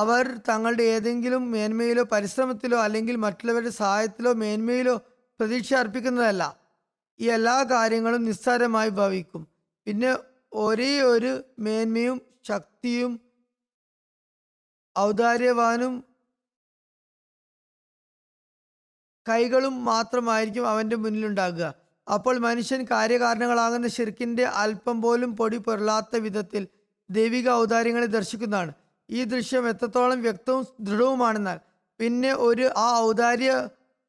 അവർ തങ്ങളുടെ ഏതെങ്കിലും മേന്മയിലോ പരിശ്രമത്തിലോ അല്ലെങ്കിൽ മറ്റുള്ളവരുടെ സഹായത്തിലോ മേന്മയിലോ പ്രതീക്ഷ അർപ്പിക്കുന്നതല്ല ഈ എല്ലാ കാര്യങ്ങളും നിസ്സാരമായി ഭവിക്കും പിന്നെ ഒരേ ഒരു മേന്മയും ശക്തിയും ഔദാര്യവാനും കൈകളും മാത്രമായിരിക്കും അവൻ്റെ മുന്നിലുണ്ടാകുക അപ്പോൾ മനുഷ്യൻ കാര്യകാരണങ്ങളാകുന്ന ശിർക്കിൻ്റെ അല്പം പോലും പൊടി പൊരുളാത്ത വിധത്തിൽ ദൈവിക ഔദാര്യങ്ങളെ ദർശിക്കുന്നതാണ് ഈ ദൃശ്യം എത്രത്തോളം വ്യക്തവും ദൃഢവുമാണെന്നാൽ പിന്നെ ഒരു ആ ഔദാര്യ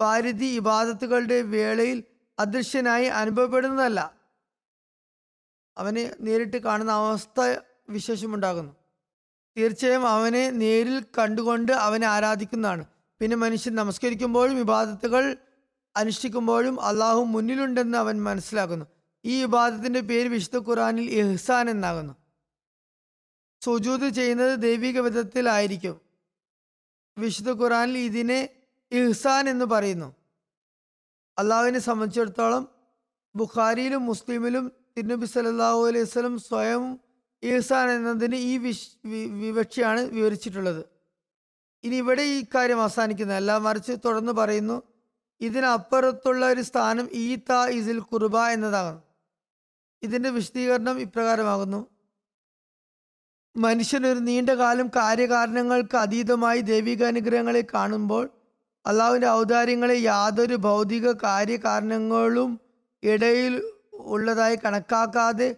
പാരിധി ഇബാദത്തുകളുടെ വേളയിൽ അദൃശ്യനായി അനുഭവപ്പെടുന്നതല്ല അവനെ നേരിട്ട് കാണുന്ന അവസ്ഥ വിശേഷമുണ്ടാകുന്നു തീർച്ചയായും അവനെ നേരിൽ കണ്ടുകൊണ്ട് അവനെ ആരാധിക്കുന്നതാണ് പിന്നെ മനുഷ്യൻ നമസ്കരിക്കുമ്പോഴും വിവാദത്തുകൾ അനുഷ്ഠിക്കുമ്പോഴും അള്ളാഹു മുന്നിലുണ്ടെന്ന് അവൻ മനസ്സിലാക്കുന്നു ഈ വിവാദത്തിൻ്റെ പേര് വിശുദ്ധ ഖുറാനിൽ ഇഹ്സാൻ എന്നാകുന്നു സുജൂത് ചെയ്യുന്നത് ദൈവിക വിധത്തിലായിരിക്കും വിശുദ്ധ ഖുറാനിൽ ഇതിനെ ഇഹ്സാൻ എന്ന് പറയുന്നു അള്ളാഹുവിനെ സംബന്ധിച്ചിടത്തോളം ബുഖാരിയിലും മുസ്ലിമിലും തിരുനബി സല്ലാഹു അലൈഹി വസ്ലം സ്വയം ഇഹ്സാൻ എന്നതിന് ഈ വിശ് വിവക്ഷയാണ് വിവരിച്ചിട്ടുള്ളത് ഇനി ഇവിടെ ഈ കാര്യം അവസാനിക്കുന്നത് അല്ല മറിച്ച് തുടർന്ന് പറയുന്നു ഇതിനപ്പുറത്തുള്ള ഒരു സ്ഥാനം ഈ ത ഇസിൽ കുർബ എന്നതാകുന്നു ഇതിൻ്റെ വിശദീകരണം ഇപ്രകാരമാകുന്നു മനുഷ്യൻ ഒരു നീണ്ട കാലം കാര്യകാരണങ്ങൾക്ക് അതീതമായി ദൈവിക അനുഗ്രഹങ്ങളെ കാണുമ്പോൾ അള്ളാഹുവിൻ്റെ ഔദാര്യങ്ങളെ യാതൊരു ഭൗതിക കാര്യകാരണങ്ങളും ഇടയിൽ ഉള്ളതായി കണക്കാക്കാതെ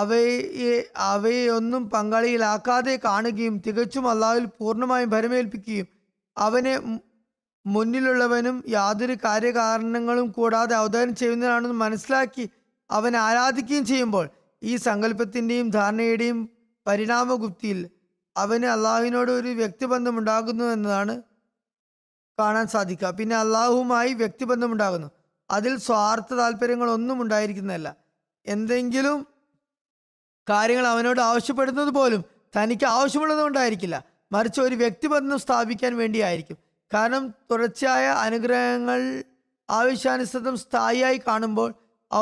അവയെ അവയെയൊന്നും പങ്കാളിയിലാക്കാതെ കാണുകയും തികച്ചും അള്ളാഹുവിൽ പൂർണ്ണമായും ഭരമേൽപ്പിക്കുകയും അവനെ മുന്നിലുള്ളവനും യാതൊരു കാര്യകാരണങ്ങളും കൂടാതെ അവതാരം ചെയ്യുന്നതാണെന്ന് മനസ്സിലാക്കി അവനെ ആരാധിക്കുകയും ചെയ്യുമ്പോൾ ഈ സങ്കല്പത്തിൻ്റെയും ധാരണയുടെയും പരിണാമഗുപ്തിയിൽ അവന് അള്ളാഹുവിനോട് ഒരു വ്യക്തിബന്ധം ഉണ്ടാകുന്നു എന്നതാണ് കാണാൻ സാധിക്കുക പിന്നെ അള്ളാഹുവുമായി വ്യക്തിബന്ധം ഉണ്ടാകുന്നു അതിൽ സ്വാർത്ഥ താല്പര്യങ്ങളൊന്നും ഉണ്ടായിരിക്കുന്നതല്ല എന്തെങ്കിലും കാര്യങ്ങൾ അവനോട് ആവശ്യപ്പെടുന്നത് പോലും തനിക്ക് ആവശ്യമുള്ളത് മറിച്ച് ഒരു വ്യക്തിബന്ധം സ്ഥാപിക്കാൻ വേണ്ടിയായിരിക്കും കാരണം തുടർച്ചയായ അനുഗ്രഹങ്ങൾ ആവശ്യാനുസൃതം സ്ഥായിയായി കാണുമ്പോൾ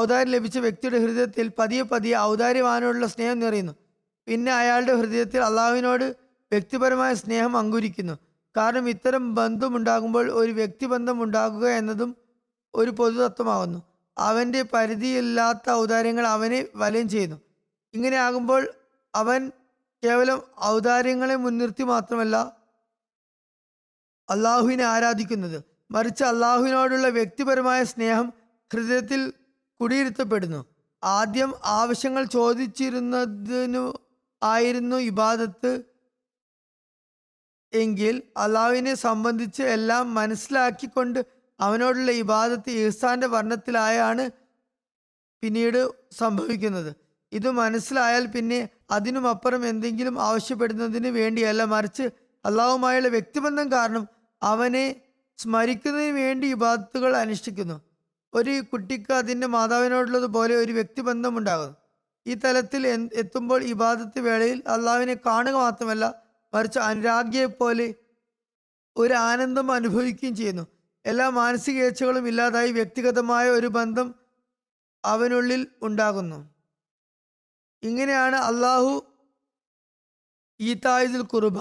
ഔദാര്യം ലഭിച്ച വ്യക്തിയുടെ ഹൃദയത്തിൽ പതിയെ പതിയെ ഔദാര്യവാനോടുള്ള സ്നേഹം നിറയുന്നു പിന്നെ അയാളുടെ ഹൃദയത്തിൽ അള്ളാഹുവിനോട് വ്യക്തിപരമായ സ്നേഹം അങ്കുരിക്കുന്നു കാരണം ഇത്തരം ബന്ധമുണ്ടാകുമ്പോൾ ഒരു വ്യക്തിബന്ധം ഉണ്ടാകുക എന്നതും ഒരു പൊതുതത്വമാകുന്നു അവൻ്റെ പരിധിയില്ലാത്ത ഔദാര്യങ്ങൾ അവനെ വലയം ചെയ്യുന്നു ഇങ്ങനെ ആകുമ്പോൾ അവൻ കേവലം ഔദാര്യങ്ങളെ മുൻനിർത്തി മാത്രമല്ല അള്ളാഹുവിനെ ആരാധിക്കുന്നത് മറിച്ച് അള്ളാഹുവിനോടുള്ള വ്യക്തിപരമായ സ്നേഹം ഹൃദയത്തിൽ കുടിയിരുത്തപ്പെടുന്നു ആദ്യം ആവശ്യങ്ങൾ ചോദിച്ചിരുന്നതിനു ആയിരുന്നു ഇബാദത്ത് എങ്കിൽ അള്ളാവിനെ സംബന്ധിച്ച് എല്ലാം മനസ്സിലാക്കിക്കൊണ്ട് അവനോടുള്ള ഇബാദത്ത് ഈസാന്റെ വർണ്ണത്തിലായാണ് പിന്നീട് സംഭവിക്കുന്നത് ഇത് മനസ്സിലായാൽ പിന്നെ അതിനുമപ്പുറം എന്തെങ്കിലും ആവശ്യപ്പെടുന്നതിന് വേണ്ടിയല്ല മറിച്ച് അള്ളാഹുമായുള്ള വ്യക്തിബന്ധം കാരണം അവനെ സ്മരിക്കുന്നതിന് വേണ്ടി ഇബാദത്തുകൾ അനുഷ്ഠിക്കുന്നു ഒരു കുട്ടിക്ക് അതിൻ്റെ മാതാവിനോടുള്ളത് പോലെ ഒരു വ്യക്തിബന്ധം ഉണ്ടാകുന്നു ഈ തലത്തിൽ എത്തുമ്പോൾ ഇബാദത്ത് വേളയിൽ അള്ളാവിനെ കാണുക മാത്രമല്ല മറിച്ച് പോലെ ഒരു ആനന്ദം അനുഭവിക്കുകയും ചെയ്യുന്നു എല്ലാ മാനസിക ഏച്ചകളും ഇല്ലാതായി വ്യക്തിഗതമായ ഒരു ബന്ധം അവനുള്ളിൽ ഉണ്ടാകുന്നു ഇങ്ങനെയാണ് അള്ളാഹു ഈതായുദുൽ കുർബ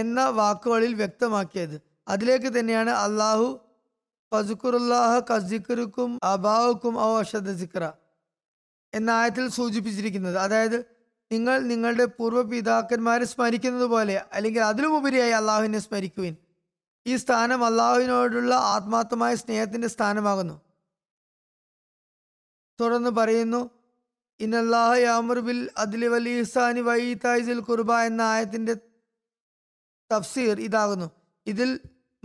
എന്ന വാക്കുകളിൽ വ്യക്തമാക്കിയത് അതിലേക്ക് തന്നെയാണ് അള്ളാഹു ഫസുക്കുറുല്ലാഹ കസിക്കുറുക്കും അബാഹുക്കും ഔ അഷദ് സിക്ര എന്ന ആയത്തിൽ സൂചിപ്പിച്ചിരിക്കുന്നത് അതായത് നിങ്ങൾ നിങ്ങളുടെ പൂർവ്വ പിതാക്കന്മാരെ സ്മരിക്കുന്നത് പോലെ അല്ലെങ്കിൽ അതിലുമുപരിയായി അള്ളാഹുവിനെ സ്മരിക്കുവിൻ ഈ സ്ഥാനം അള്ളാഹുവിനോടുള്ള ആത്മാർത്ഥമായ സ്നേഹത്തിൻ്റെ സ്ഥാനമാകുന്നു തുടർന്ന് പറയുന്നു ഇന്നല്ലാഹ യാമുർ ബിൽ അദിലി വലി ഇഹ്സാനി വൈത്തായിസിൽ കുർബ എന്ന ആയത്തിൻ്റെ തഫ്സീർ ഇതാകുന്നു ഇതിൽ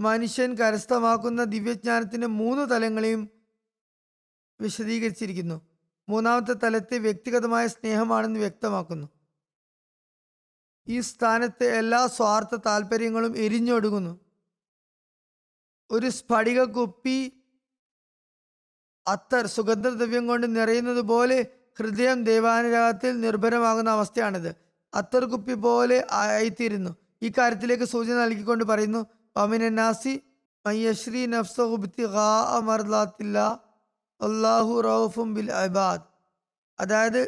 മനുഷ്യൻ കരസ്ഥമാക്കുന്ന ദിവ്യജ്ഞാനത്തിൻ്റെ മൂന്ന് തലങ്ങളെയും വിശദീകരിച്ചിരിക്കുന്നു മൂന്നാമത്തെ തലത്തെ വ്യക്തിഗതമായ സ്നേഹമാണെന്ന് വ്യക്തമാക്കുന്നു ഈ സ്ഥാനത്ത് എല്ലാ സ്വാർത്ഥ താല്പര്യങ്ങളും എരിഞ്ഞൊടുങ്ങുന്നു ഒരു സ്ഫടിക കുപ്പി അത്തർ സുഗന്ധദ്രവ്യം കൊണ്ട് നിറയുന്നത് പോലെ ഹൃദയം ദേവാനുരാഗത്തിൽ നിർഭരമാകുന്ന അവസ്ഥയാണിത് അത്തർ കുപ്പി പോലെ ആയിത്തീരുന്നു ഈ കാര്യത്തിലേക്ക് സൂചന നൽകിക്കൊണ്ട് പറയുന്നു പമിനാസി മയ്യശ്രീ നഫ്സ അള്ളാഹു റൌഫും ബിൽ അബാദ് അതായത്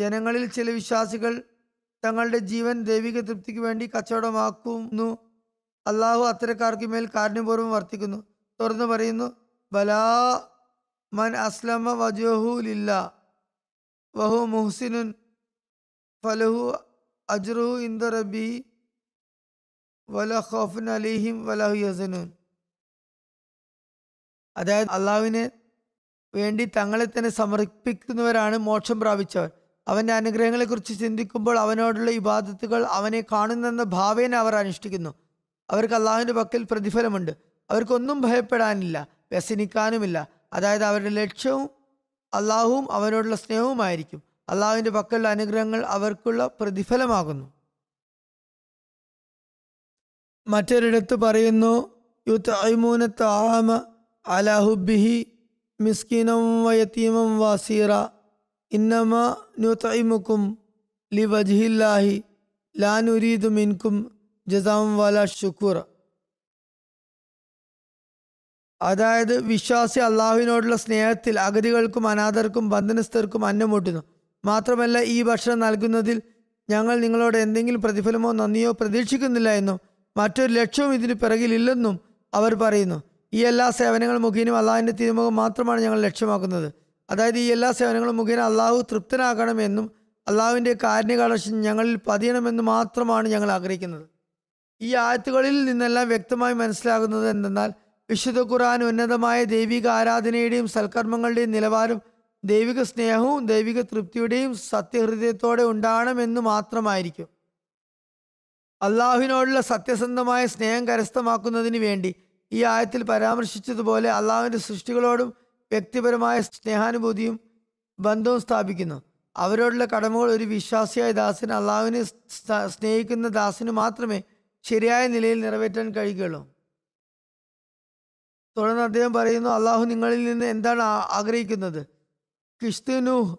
ജനങ്ങളിൽ ചില വിശ്വാസികൾ തങ്ങളുടെ ജീവൻ ദൈവിക തൃപ്തിക്ക് വേണ്ടി കച്ചവടമാക്കുന്നു അള്ളാഹു അത്തരക്കാർക്ക് മേൽ കാരുണ്യപൂർവ്വം വർത്തിക്കുന്നു തുറന്ന് പറയുന്നു ബലാ മൻ അസ്ലമ വജുഹുലില്ല വഹു മുഹ്സിനുൻ ഫലഹു അജ്റുഹു ഇന്ദ റബി വല ഖോഫുൻ അലിഹിം വലഹു യസനുൻ അതായത് അള്ളാഹുവിന് വേണ്ടി തങ്ങളെ തന്നെ സമർപ്പിക്കുന്നവരാണ് മോക്ഷം പ്രാപിച്ചവർ അവൻ്റെ അനുഗ്രഹങ്ങളെക്കുറിച്ച് ചിന്തിക്കുമ്പോൾ അവനോടുള്ള ഇബാദത്തുകൾ അവനെ കാണുന്നെന്ന ഭാവേന അവർ അനുഷ്ഠിക്കുന്നു അവർക്ക് അള്ളാഹുവിൻ്റെ പക്കൽ പ്രതിഫലമുണ്ട് അവർക്കൊന്നും ഭയപ്പെടാനില്ല വ്യസനിക്കാനുമില്ല അതായത് അവരുടെ ലക്ഷ്യവും അള്ളാഹുവും അവനോടുള്ള സ്നേഹവുമായിരിക്കും അള്ളാഹുവിൻ്റെ പക്കലുള്ള അനുഗ്രഹങ്ങൾ അവർക്കുള്ള പ്രതിഫലമാകുന്നു മറ്റൊരിടത്ത് പറയുന്നു യുദ്ധ ഐമൂനത്ത് ആമ അലാഹുബിഹി മിസ്കിനം വയത്തീമം വാസീറ ഇന്നമ നുതൈമുക്കും ലി വജ്ഹില്ലാഹി ലാനുരീദു മിൻകും ജസാം വല ഷുക്കൂർ അതായത് വിശ്വാസി അള്ളാഹുവിനോടുള്ള സ്നേഹത്തിൽ അഗതികൾക്കും അനാഥർക്കും ബന്ധനസ്ഥർക്കും അന്നമൂട്ടുന്നു മാത്രമല്ല ഈ ഭക്ഷണം നൽകുന്നതിൽ ഞങ്ങൾ നിങ്ങളോട് എന്തെങ്കിലും പ്രതിഫലമോ നന്ദിയോ പ്രതീക്ഷിക്കുന്നില്ല എന്നും മറ്റൊരു ലക്ഷ്യവും ഇതിന് പിറകിലില്ലെന്നും അവർ പറയുന്നു ഈ എല്ലാ സേവനങ്ങളും മുഖേനും അള്ളാഹിൻ്റെ തിരുമുഖം മാത്രമാണ് ഞങ്ങൾ ലക്ഷ്യമാക്കുന്നത് അതായത് ഈ എല്ലാ സേവനങ്ങളും മുഖേന അള്ളാഹു തൃപ്തനാകണമെന്നും അള്ളാഹുവിൻ്റെ കാരുണ്യകാലക്ഷൻ ഞങ്ങളിൽ പതിയണമെന്നും മാത്രമാണ് ഞങ്ങൾ ആഗ്രഹിക്കുന്നത് ഈ ആയത്തുകളിൽ നിന്നെല്ലാം വ്യക്തമായി മനസ്സിലാകുന്നത് എന്തെന്നാൽ വിശുദ്ധ ഖുർആൻ ഉന്നതമായ ദൈവിക ആരാധനയുടെയും സൽക്കർമ്മങ്ങളുടെയും നിലവാരം ദൈവിക സ്നേഹവും ദൈവിക തൃപ്തിയുടെയും സത്യഹൃദയത്തോടെ ഉണ്ടാകണമെന്ന് മാത്രമായിരിക്കും അള്ളാഹുവിനോടുള്ള സത്യസന്ധമായ സ്നേഹം കരസ്ഥമാക്കുന്നതിന് വേണ്ടി ഈ ആയത്തിൽ പരാമർശിച്ചതുപോലെ അള്ളാഹുവിൻ്റെ സൃഷ്ടികളോടും വ്യക്തിപരമായ സ്നേഹാനുഭൂതിയും ബന്ധവും സ്ഥാപിക്കുന്നു അവരോടുള്ള കടമകൾ ഒരു വിശ്വാസിയായ ദാസന് അള്ളാഹുവിനെ സ്നേഹിക്കുന്ന ദാസന് മാത്രമേ ശരിയായ നിലയിൽ നിറവേറ്റാൻ കഴിയുകയുള്ളൂ തുടർന്ന് അദ്ദേഹം പറയുന്നു അള്ളാഹു നിങ്ങളിൽ നിന്ന് എന്താണ് ആഗ്രഹിക്കുന്നത് കിഷ്തു നൂഹ്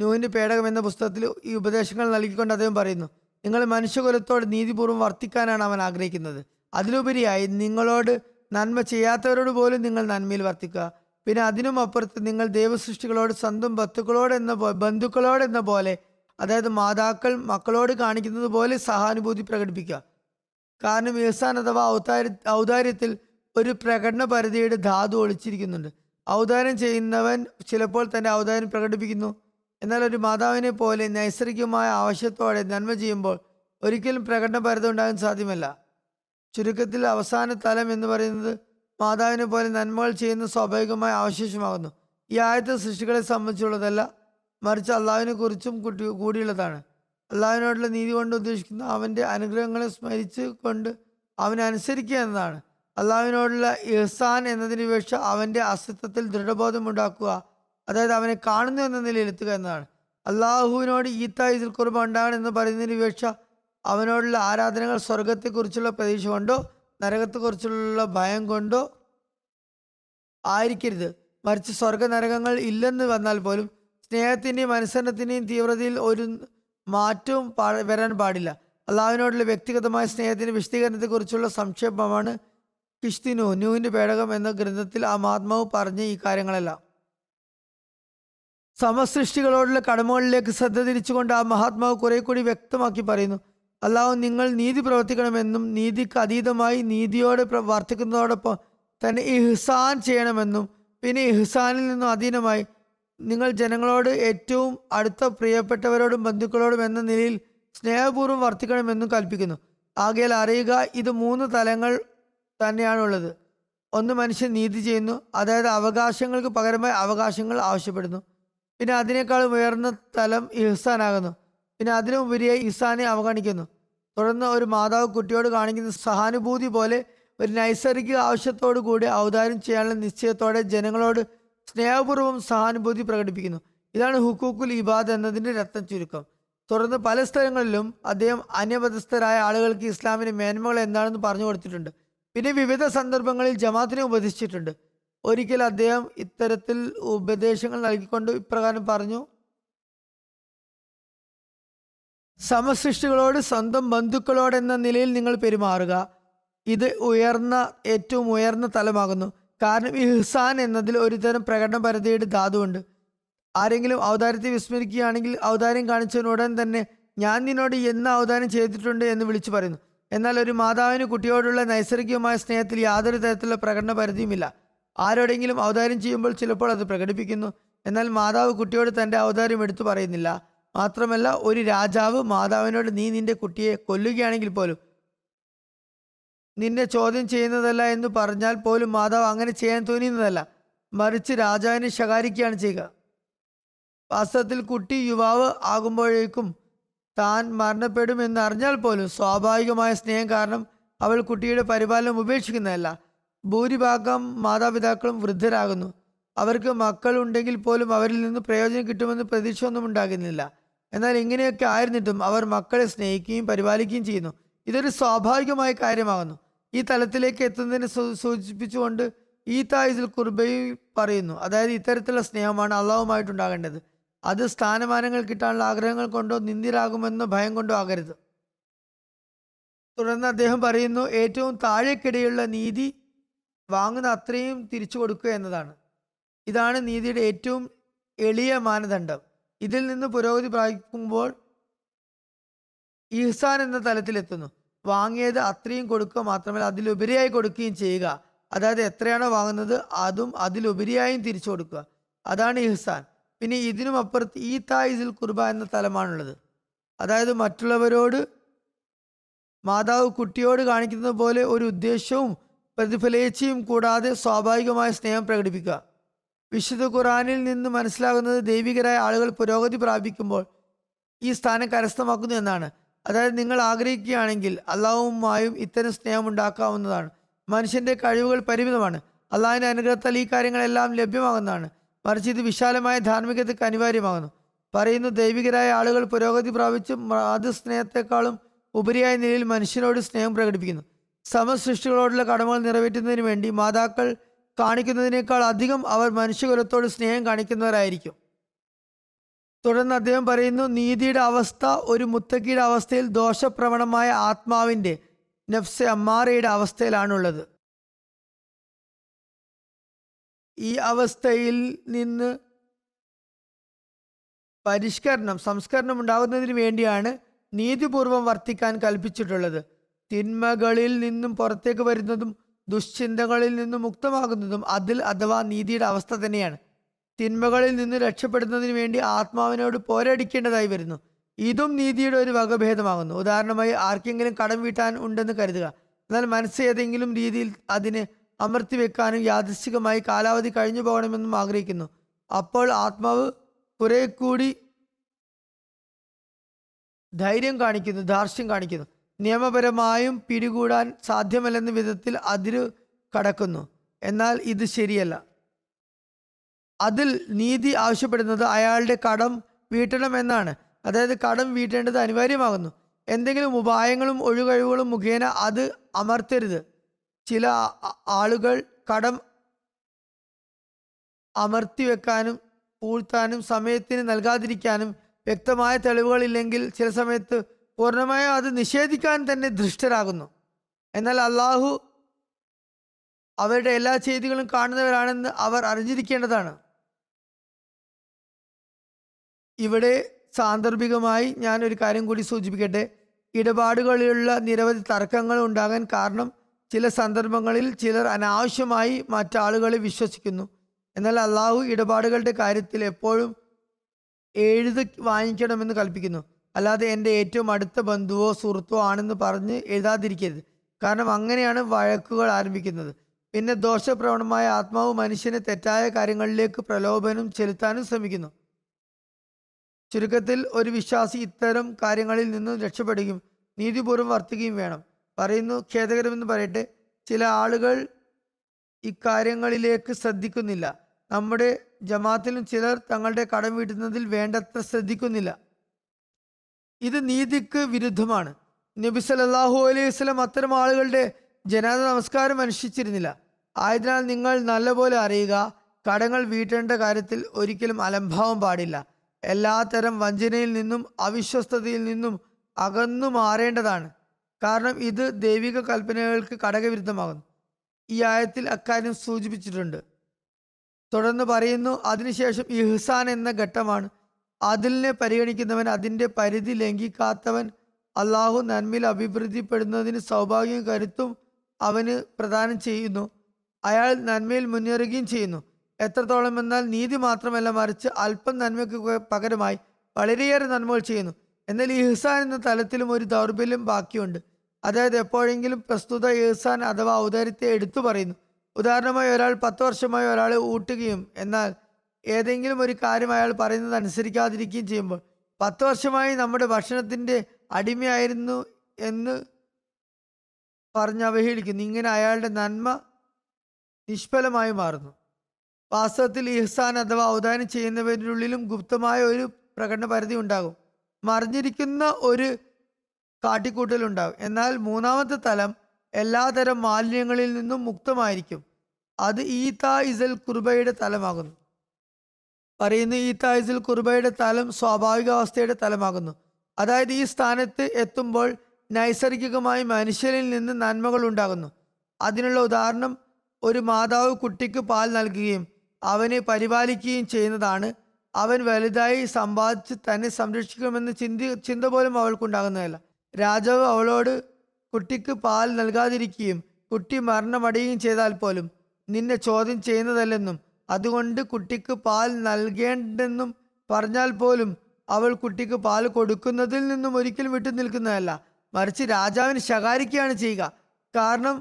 നൂഹിൻ്റെ പേടകം എന്ന പുസ്തകത്തിൽ ഈ ഉപദേശങ്ങൾ നൽകിക്കൊണ്ട് അദ്ദേഹം പറയുന്നു നിങ്ങൾ മനുഷ്യകുലത്തോട് നീതിപൂർവ്വം വർത്തിക്കാനാണ് അവൻ ആഗ്രഹിക്കുന്നത് അതിലുപരിയായി നിങ്ങളോട് നന്മ ചെയ്യാത്തവരോട് പോലും നിങ്ങൾ നന്മയിൽ വർത്തിക്കുക പിന്നെ അതിനും അപ്പുറത്ത് നിങ്ങൾ ദൈവസൃഷ്ടികളോട് സ്വന്തം ബന്ധുക്കളോട് എന്ന ബന്ധുക്കളോട് എന്ന പോലെ അതായത് മാതാക്കൾ മക്കളോട് കാണിക്കുന്നത് പോലെ സഹാനുഭൂതി പ്രകടിപ്പിക്കുക കാരണം ഏസാൻ അഥവാ ഔദാര്യ ഔദാര്യത്തിൽ ഒരു പ്രകടന പരിധിയുടെ ധാതു ഒളിച്ചിരിക്കുന്നുണ്ട് ഔദാര്യം ചെയ്യുന്നവൻ ചിലപ്പോൾ തന്നെ ഔദാര്യം പ്രകടിപ്പിക്കുന്നു എന്നാൽ ഒരു മാതാവിനെ പോലെ നൈസർഗികമായ ആവശ്യത്തോടെ നന്മ ചെയ്യുമ്പോൾ ഒരിക്കലും പ്രകടന പരിധി ഉണ്ടാകാൻ സാധ്യമല്ല ചുരുക്കത്തിൽ അവസാന തലം എന്ന് പറയുന്നത് മാതാവിനെ പോലെ നന്മകൾ ചെയ്യുന്ന സ്വാഭാവികമായ അവശേഷമാകുന്നു ഈ ആയത്ത് സൃഷ്ടികളെ സംബന്ധിച്ചുള്ളതല്ല മറിച്ച് അള്ളാഹുവിനെ കുറിച്ചും കുട്ടി കൂടിയുള്ളതാണ് അള്ളാഹുവിനോടുള്ള നീതി കൊണ്ട് ഉദ്ദേശിക്കുന്ന അവൻ്റെ അനുഗ്രഹങ്ങളെ സ്മരിച്ച് കൊണ്ട് അവനെ അനുസരിക്കുക എന്നതാണ് അള്ളാഹുവിനോടുള്ള ഇഹ്സാൻ എന്നതിന് വിവക്ഷ അവൻ്റെ അസ്തിത്വത്തിൽ ദൃഢബോധമുണ്ടാക്കുക അതായത് അവനെ കാണുന്നു എന്ന നിലയിൽ എത്തുക എന്നതാണ് അള്ളാഹുവിനോട് ഈത്ത ഇതിൽ കുറവ് ഉണ്ടാകണം എന്ന് പറയുന്നതിന് വിവക്ഷ അവനോടുള്ള ആരാധനകൾ സ്വർഗത്തെക്കുറിച്ചുള്ള പ്രതീക്ഷ കൊണ്ടോ നരകത്തെക്കുറിച്ചുള്ള ഭയം കൊണ്ടോ ആയിരിക്കരുത് മറിച്ച് സ്വർഗ നരകങ്ങൾ ഇല്ലെന്ന് വന്നാൽ പോലും സ്നേഹത്തിൻ്റെയും അനുസരണത്തിൻ്റെയും തീവ്രതയിൽ ഒരു മാറ്റവും വരാൻ പാടില്ല അള്ളാഹുവിനോടുള്ള വ്യക്തിഗതമായ സ്നേഹത്തിൻ്റെ വിശദീകരണത്തെക്കുറിച്ചുള്ള സംക്ഷേപമാണ് കിഷ്തിനു ന്യൂവിൻ്റെ പേടകം എന്ന ഗ്രന്ഥത്തിൽ ആ മഹാത്മാവ് പറഞ്ഞ ഈ കാര്യങ്ങളെല്ലാം സമസൃഷ്ടികളോടുള്ള കടമകളിലേക്ക് ശ്രദ്ധ തിരിച്ചുകൊണ്ട് ആ മഹാത്മാവ് കുറെ കൂടി വ്യക്തമാക്കി പറയുന്നു അള്ളാഹു നിങ്ങൾ നീതി പ്രവർത്തിക്കണമെന്നും നീതിക്ക് അതീതമായി നീതിയോടെ വർത്തിക്കുന്നതോടൊപ്പം തന്നെ ഇഹ്സാൻ ചെയ്യണമെന്നും പിന്നെ ഇഹ്സാനിൽ നിന്നും അധീനമായി നിങ്ങൾ ജനങ്ങളോട് ഏറ്റവും അടുത്ത പ്രിയപ്പെട്ടവരോടും ബന്ധുക്കളോടും എന്ന നിലയിൽ സ്നേഹപൂർവ്വം വർത്തിക്കണമെന്നും കൽപ്പിക്കുന്നു ആകയാൽ അറിയുക ഇത് മൂന്ന് തലങ്ങൾ തന്നെയാണുള്ളത് ഒന്ന് മനുഷ്യൻ നീതി ചെയ്യുന്നു അതായത് അവകാശങ്ങൾക്ക് പകരമായി അവകാശങ്ങൾ ആവശ്യപ്പെടുന്നു പിന്നെ അതിനേക്കാൾ ഉയർന്ന തലം ഇഹ്സാനാകുന്നു പിന്നെ അതിനുപരിയായി ഇസാനെ അവഗണിക്കുന്നു തുടർന്ന് ഒരു മാതാവ് കുട്ടിയോട് കാണിക്കുന്ന സഹാനുഭൂതി പോലെ ഒരു നൈസർഗിക ആവശ്യത്തോടു കൂടി അവതാരം ചെയ്യാനുള്ള നിശ്ചയത്തോടെ ജനങ്ങളോട് സ്നേഹപൂർവ്വം സഹാനുഭൂതി പ്രകടിപ്പിക്കുന്നു ഇതാണ് ഹുക്കൂക്കുൽ ഇബാദ് എന്നതിൻ്റെ രത്ന ചുരുക്കം തുടർന്ന് പല സ്ഥലങ്ങളിലും അദ്ദേഹം അന്യപദസ്ഥരായ ആളുകൾക്ക് ഇസ്ലാമിൻ്റെ മേന്മകൾ എന്താണെന്ന് പറഞ്ഞു കൊടുത്തിട്ടുണ്ട് പിന്നെ വിവിധ സന്ദർഭങ്ങളിൽ ജമാത്തിനെ ഉപദേശിച്ചിട്ടുണ്ട് ഒരിക്കൽ അദ്ദേഹം ഇത്തരത്തിൽ ഉപദേശങ്ങൾ നൽകിക്കൊണ്ട് ഇപ്രകാരം പറഞ്ഞു സമസൃഷ്ടികളോട് സ്വന്തം ബന്ധുക്കളോടെന്ന നിലയിൽ നിങ്ങൾ പെരുമാറുക ഇത് ഉയർന്ന ഏറ്റവും ഉയർന്ന തലമാകുന്നു കാരണം ഇഹ്സാൻ എന്നതിൽ ഒരുതരം പ്രകടനപരതയുടെ ധാതുവുണ്ട് ആരെങ്കിലും അവതാരത്തെ വിസ്മരിക്കുകയാണെങ്കിൽ അവതാരം കാണിച്ചതിനുടൻ തന്നെ ഞാൻ നിന്നോട് എന്ന് അവതാരം ചെയ്തിട്ടുണ്ട് എന്ന് വിളിച്ചു പറയുന്നു എന്നാൽ ഒരു മാതാവിന് കുട്ടിയോടുള്ള നൈസർഗികമായ സ്നേഹത്തിൽ യാതൊരു തരത്തിലുള്ള പ്രകടന പരിധിയുമില്ല ആരോടെങ്കിലും അവതാരം ചെയ്യുമ്പോൾ ചിലപ്പോൾ അത് പ്രകടിപ്പിക്കുന്നു എന്നാൽ മാതാവ് കുട്ടിയോട് തൻ്റെ അവതാരം എടുത്തു പറയുന്നില്ല മാത്രമല്ല ഒരു രാജാവ് മാതാവിനോട് നീ നിന്റെ കുട്ടിയെ കൊല്ലുകയാണെങ്കിൽ പോലും നിന്നെ ചോദ്യം ചെയ്യുന്നതല്ല എന്ന് പറഞ്ഞാൽ പോലും മാതാവ് അങ്ങനെ ചെയ്യാൻ തോന്നിയതല്ല മറിച്ച് രാജാവിനെ ശകാരിക്കുകയാണ് ചെയ്യുക വാസ്തവത്തിൽ കുട്ടി യുവാവ് ആകുമ്പോഴേക്കും താൻ മരണപ്പെടുമെന്ന് അറിഞ്ഞാൽ പോലും സ്വാഭാവികമായ സ്നേഹം കാരണം അവൾ കുട്ടിയുടെ പരിപാലനം ഉപേക്ഷിക്കുന്നതല്ല ഭൂരിഭാഗം മാതാപിതാക്കളും വൃദ്ധരാകുന്നു അവർക്ക് മക്കളുണ്ടെങ്കിൽ പോലും അവരിൽ നിന്ന് പ്രയോജനം കിട്ടുമെന്ന് പ്രതീക്ഷ ഒന്നും ഉണ്ടാകുന്നില്ല എന്നാൽ ഇങ്ങനെയൊക്കെ ആയിരുന്നിട്ടും അവർ മക്കളെ സ്നേഹിക്കുകയും പരിപാലിക്കുകയും ചെയ്യുന്നു ഇതൊരു സ്വാഭാവികമായ കാര്യമാകുന്നു ഈ തലത്തിലേക്ക് എത്തുന്നതിനെ സൂചിപ്പിച്ചുകൊണ്ട് ഈ തായുസിൽ കുർബയിൽ പറയുന്നു അതായത് ഇത്തരത്തിലുള്ള സ്നേഹമാണ് അള്ളാഹുമായിട്ടുണ്ടാകേണ്ടത് അത് സ്ഥാനമാനങ്ങൾ കിട്ടാനുള്ള ആഗ്രഹങ്ങൾ കൊണ്ടോ നിന്ദിരാകുമെന്നോ ഭയം കൊണ്ടോ ആകരുത് തുടർന്ന് അദ്ദേഹം പറയുന്നു ഏറ്റവും താഴേക്കിടയുള്ള നീതി വാങ്ങുന്ന അത്രയും തിരിച്ചു കൊടുക്കുക എന്നതാണ് ഇതാണ് നീതിയുടെ ഏറ്റവും എളിയ മാനദണ്ഡം ഇതിൽ നിന്ന് പുരോഗതി പ്രാപിക്കുമ്പോൾ ഇഹ്സാൻ എന്ന തലത്തിലെത്തുന്നു വാങ്ങിയത് അത്രയും കൊടുക്കുക മാത്രമല്ല അതിലുപരിയായി കൊടുക്കുകയും ചെയ്യുക അതായത് എത്രയാണോ വാങ്ങുന്നത് അതും അതിലുപരിയായും തിരിച്ചു കൊടുക്കുക അതാണ് ഇഹ്സാൻ പിന്നെ ഇതിനും അപ്പുറത്ത് ഈ തായിസിൽ കുർബ എന്ന തലമാണുള്ളത് അതായത് മറ്റുള്ളവരോട് മാതാവ് കുട്ടിയോട് കാണിക്കുന്നത് പോലെ ഒരു ഉദ്ദേശവും പ്രതിഫലേച്ഛയും കൂടാതെ സ്വാഭാവികമായ സ്നേഹം പ്രകടിപ്പിക്കുക വിശുദ്ധ ഖുറാനിൽ നിന്ന് മനസ്സിലാകുന്നത് ദൈവികരായ ആളുകൾ പുരോഗതി പ്രാപിക്കുമ്പോൾ ഈ സ്ഥാനം കരസ്ഥമാക്കുന്നു എന്നാണ് അതായത് നിങ്ങൾ ആഗ്രഹിക്കുകയാണെങ്കിൽ അള്ളാഹുമായും ഇത്തരം സ്നേഹം ഉണ്ടാക്കാവുന്നതാണ് മനുഷ്യൻ്റെ കഴിവുകൾ പരിമിതമാണ് അള്ളാഹിൻ്റെ അനുഗ്രഹത്താൽ ഈ കാര്യങ്ങളെല്ലാം ലഭ്യമാകുന്നതാണ് മറിച്ച് ഇത് വിശാലമായ ധാർമ്മികതയ്ക്ക് അനിവാര്യമാകുന്നു പറയുന്നു ദൈവികരായ ആളുകൾ പുരോഗതി പ്രാപിച്ച് അത് സ്നേഹത്തെക്കാളും ഉപരിയായ നിലയിൽ മനുഷ്യനോട് സ്നേഹം പ്രകടിപ്പിക്കുന്നു സമസൃഷ്ടികളോടുള്ള കടമകൾ നിറവേറ്റുന്നതിന് വേണ്ടി മാതാക്കൾ കാണിക്കുന്നതിനേക്കാൾ അധികം അവർ മനുഷ്യകുലത്തോട് സ്നേഹം കാണിക്കുന്നവരായിരിക്കും തുടർന്ന് അദ്ദേഹം പറയുന്നു നീതിയുടെ അവസ്ഥ ഒരു മുത്തക്കിയുടെ അവസ്ഥയിൽ ദോഷപ്രവണമായ ആത്മാവിൻ്റെ നഫ്സ് അമ്മാറയുടെ അവസ്ഥയിലാണുള്ളത് ഈ അവസ്ഥയിൽ നിന്ന് പരിഷ്കരണം സംസ്കരണം ഉണ്ടാകുന്നതിന് വേണ്ടിയാണ് നീതിപൂർവം വർത്തിക്കാൻ കൽപ്പിച്ചിട്ടുള്ളത് തിന്മകളിൽ നിന്നും പുറത്തേക്ക് വരുന്നതും ദുശ്ചിന്തകളിൽ നിന്നും മുക്തമാകുന്നതും അതിൽ അഥവാ നീതിയുടെ അവസ്ഥ തന്നെയാണ് തിന്മകളിൽ നിന്ന് രക്ഷപ്പെടുന്നതിന് വേണ്ടി ആത്മാവിനോട് പോരടിക്കേണ്ടതായി വരുന്നു ഇതും നീതിയുടെ ഒരു വകഭേദമാകുന്നു ഉദാഹരണമായി ആർക്കെങ്കിലും കടം വീട്ടാൻ ഉണ്ടെന്ന് കരുതുക എന്നാൽ മനസ്സ് ഏതെങ്കിലും രീതിയിൽ അതിന് അമർത്തി വെക്കാനും യാദൃശ്ചികമായി കാലാവധി കഴിഞ്ഞു പോകണമെന്നും ആഗ്രഹിക്കുന്നു അപ്പോൾ ആത്മാവ് കുറെ കൂടി ധൈര്യം കാണിക്കുന്നു ദാർശ്യം കാണിക്കുന്നു നിയമപരമായും പിടികൂടാൻ സാധ്യമല്ലെന്ന വിധത്തിൽ അതിരു കടക്കുന്നു എന്നാൽ ഇത് ശരിയല്ല അതിൽ നീതി ആവശ്യപ്പെടുന്നത് അയാളുടെ കടം വീട്ടണമെന്നാണ് അതായത് കടം വീട്ടേണ്ടത് അനിവാര്യമാകുന്നു എന്തെങ്കിലും ഉപായങ്ങളും ഒഴുകഴിവുകളും മുഖേന അത് അമർത്തരുത് ചില ആളുകൾ കടം അമർത്തി വെക്കാനും പൂഴ്ത്താനും സമയത്തിന് നൽകാതിരിക്കാനും വ്യക്തമായ തെളിവുകളില്ലെങ്കിൽ ചില സമയത്ത് പൂർണ്ണമായും അത് നിഷേധിക്കാൻ തന്നെ ദൃഷ്ടരാകുന്നു എന്നാൽ അള്ളാഹു അവരുടെ എല്ലാ ചെയ്തികളും കാണുന്നവരാണെന്ന് അവർ അറിഞ്ഞിരിക്കേണ്ടതാണ് ഇവിടെ സാന്ദർഭികമായി ഞാൻ ഒരു കാര്യം കൂടി സൂചിപ്പിക്കട്ടെ ഇടപാടുകളിലുള്ള നിരവധി തർക്കങ്ങൾ ഉണ്ടാകാൻ കാരണം ചില സന്ദർഭങ്ങളിൽ ചിലർ അനാവശ്യമായി മറ്റാളുകളെ വിശ്വസിക്കുന്നു എന്നാൽ അള്ളാഹു ഇടപാടുകളുടെ കാര്യത്തിൽ എപ്പോഴും എഴുതി വാങ്ങിക്കണമെന്ന് കൽപ്പിക്കുന്നു അല്ലാതെ എൻ്റെ ഏറ്റവും അടുത്ത ബന്ധുവോ സുഹൃത്തോ ആണെന്ന് പറഞ്ഞ് എഴുതാതിരിക്കരുത് കാരണം അങ്ങനെയാണ് വഴക്കുകൾ ആരംഭിക്കുന്നത് പിന്നെ ദോഷപ്രവണമായ ആത്മാവ് മനുഷ്യനെ തെറ്റായ കാര്യങ്ങളിലേക്ക് പ്രലോഭനം ചെലുത്താനും ശ്രമിക്കുന്നു ചുരുക്കത്തിൽ ഒരു വിശ്വാസി ഇത്തരം കാര്യങ്ങളിൽ നിന്നും രക്ഷപ്പെടുകയും നീതിപൂർവ്വം വർത്തുകയും വേണം പറയുന്നു ഖേദകരമെന്ന് പറയട്ടെ ചില ആളുകൾ ഇക്കാര്യങ്ങളിലേക്ക് ശ്രദ്ധിക്കുന്നില്ല നമ്മുടെ ജമാത്തിലും ചിലർ തങ്ങളുടെ കടം വീട്ടുന്നതിൽ വേണ്ടത്ര ശ്രദ്ധിക്കുന്നില്ല ഇത് നീതിക്ക് വിരുദ്ധമാണ് നബി സലല്ലാഹു അലൈഹി വസ്ലം അത്തരം ആളുകളുടെ ജനാദ നമസ്കാരം അനുഷ്ഠിച്ചിരുന്നില്ല ആയതിനാൽ നിങ്ങൾ നല്ലപോലെ അറിയുക കടങ്ങൾ വീട്ടേണ്ട കാര്യത്തിൽ ഒരിക്കലും അലംഭാവം പാടില്ല എല്ലാത്തരം വഞ്ചനയിൽ നിന്നും അവിശ്വസ്തതയിൽ നിന്നും അകന്നു മാറേണ്ടതാണ് കാരണം ഇത് ദൈവിക കൽപ്പനകൾക്ക് കടകവിരുദ്ധമാകുന്നു ഈ ആയത്തിൽ അക്കാര്യം സൂചിപ്പിച്ചിട്ടുണ്ട് തുടർന്ന് പറയുന്നു അതിനുശേഷം ഇഹ്സാൻ എന്ന ഘട്ടമാണ് അതിലിനെ പരിഗണിക്കുന്നവൻ അതിൻ്റെ പരിധി ലംഘിക്കാത്തവൻ അള്ളാഹു നന്മയിൽ അഭിവൃദ്ധിപ്പെടുന്നതിന് സൗഭാഗ്യം കരുത്തും അവന് പ്രദാനം ചെയ്യുന്നു അയാൾ നന്മയിൽ മുന്നേറുകയും ചെയ്യുന്നു എത്രത്തോളം എന്നാൽ നീതി മാത്രമല്ല മറിച്ച് അല്പം നന്മയ്ക്ക് പകരമായി വളരെയേറെ നന്മകൾ ചെയ്യുന്നു എന്നാൽ ഇഹ്സാൻ എന്ന തലത്തിലും ഒരു ദൗർബല്യം ബാക്കിയുണ്ട് അതായത് എപ്പോഴെങ്കിലും പ്രസ്തുത ഇഹ്സാൻ അഥവാ ഔദാര്യത്തെ എടുത്തു പറയുന്നു ഉദാഹരണമായി ഒരാൾ പത്ത് വർഷമായി ഒരാളെ ഊട്ടുകയും എന്നാൽ ഏതെങ്കിലും ഒരു കാര്യം അയാൾ പറയുന്നത് അനുസരിക്കാതിരിക്കുകയും ചെയ്യുമ്പോൾ പത്ത് വർഷമായി നമ്മുടെ ഭക്ഷണത്തിൻ്റെ അടിമയായിരുന്നു എന്ന് പറഞ്ഞ് അവഹേളിക്കുന്നു ഇങ്ങനെ അയാളുടെ നന്മ നിഷ്ഫലമായി മാറുന്നു വാസ്തവത്തിൽ ഇഹ്സാൻ അഥവാ ഔദാനം ചെയ്യുന്നവരിലുള്ളിലും ഗുപ്തമായ ഒരു പ്രകടന പരിധി ഉണ്ടാകും മറിഞ്ഞിരിക്കുന്ന ഒരു കാട്ടിക്കൂട്ടലുണ്ടാകും എന്നാൽ മൂന്നാമത്തെ തലം എല്ലാതരം മാലിന്യങ്ങളിൽ നിന്നും മുക്തമായിരിക്കും അത് ഈ ഇസൽ കുർബയുടെ തലമാകുന്നു പറയുന്ന ഈ താഴ്സിൽ കുർബയുടെ തലം അവസ്ഥയുടെ തലമാകുന്നു അതായത് ഈ സ്ഥാനത്ത് എത്തുമ്പോൾ നൈസർഗികമായി മനുഷ്യരിൽ നിന്ന് നന്മകൾ ഉണ്ടാകുന്നു അതിനുള്ള ഉദാഹരണം ഒരു മാതാവ് കുട്ടിക്ക് പാൽ നൽകുകയും അവനെ പരിപാലിക്കുകയും ചെയ്യുന്നതാണ് അവൻ വലുതായി സമ്പാദിച്ച് തന്നെ സംരക്ഷിക്കണമെന്ന് ചിന്തി ചിന്ത പോലും അവൾക്കുണ്ടാകുന്നതല്ല രാജാവ് അവളോട് കുട്ടിക്ക് പാൽ നൽകാതിരിക്കുകയും കുട്ടി മരണമടയുകയും ചെയ്താൽ പോലും നിന്നെ ചോദ്യം ചെയ്യുന്നതല്ലെന്നും അതുകൊണ്ട് കുട്ടിക്ക് പാൽ നൽകേണ്ടെന്നും പറഞ്ഞാൽ പോലും അവൾ കുട്ടിക്ക് പാൽ കൊടുക്കുന്നതിൽ നിന്നും ഒരിക്കലും വിട്ടു നിൽക്കുന്നതല്ല മറിച്ച് രാജാവിന് ശകാരിക്കുകയാണ് ചെയ്യുക കാരണം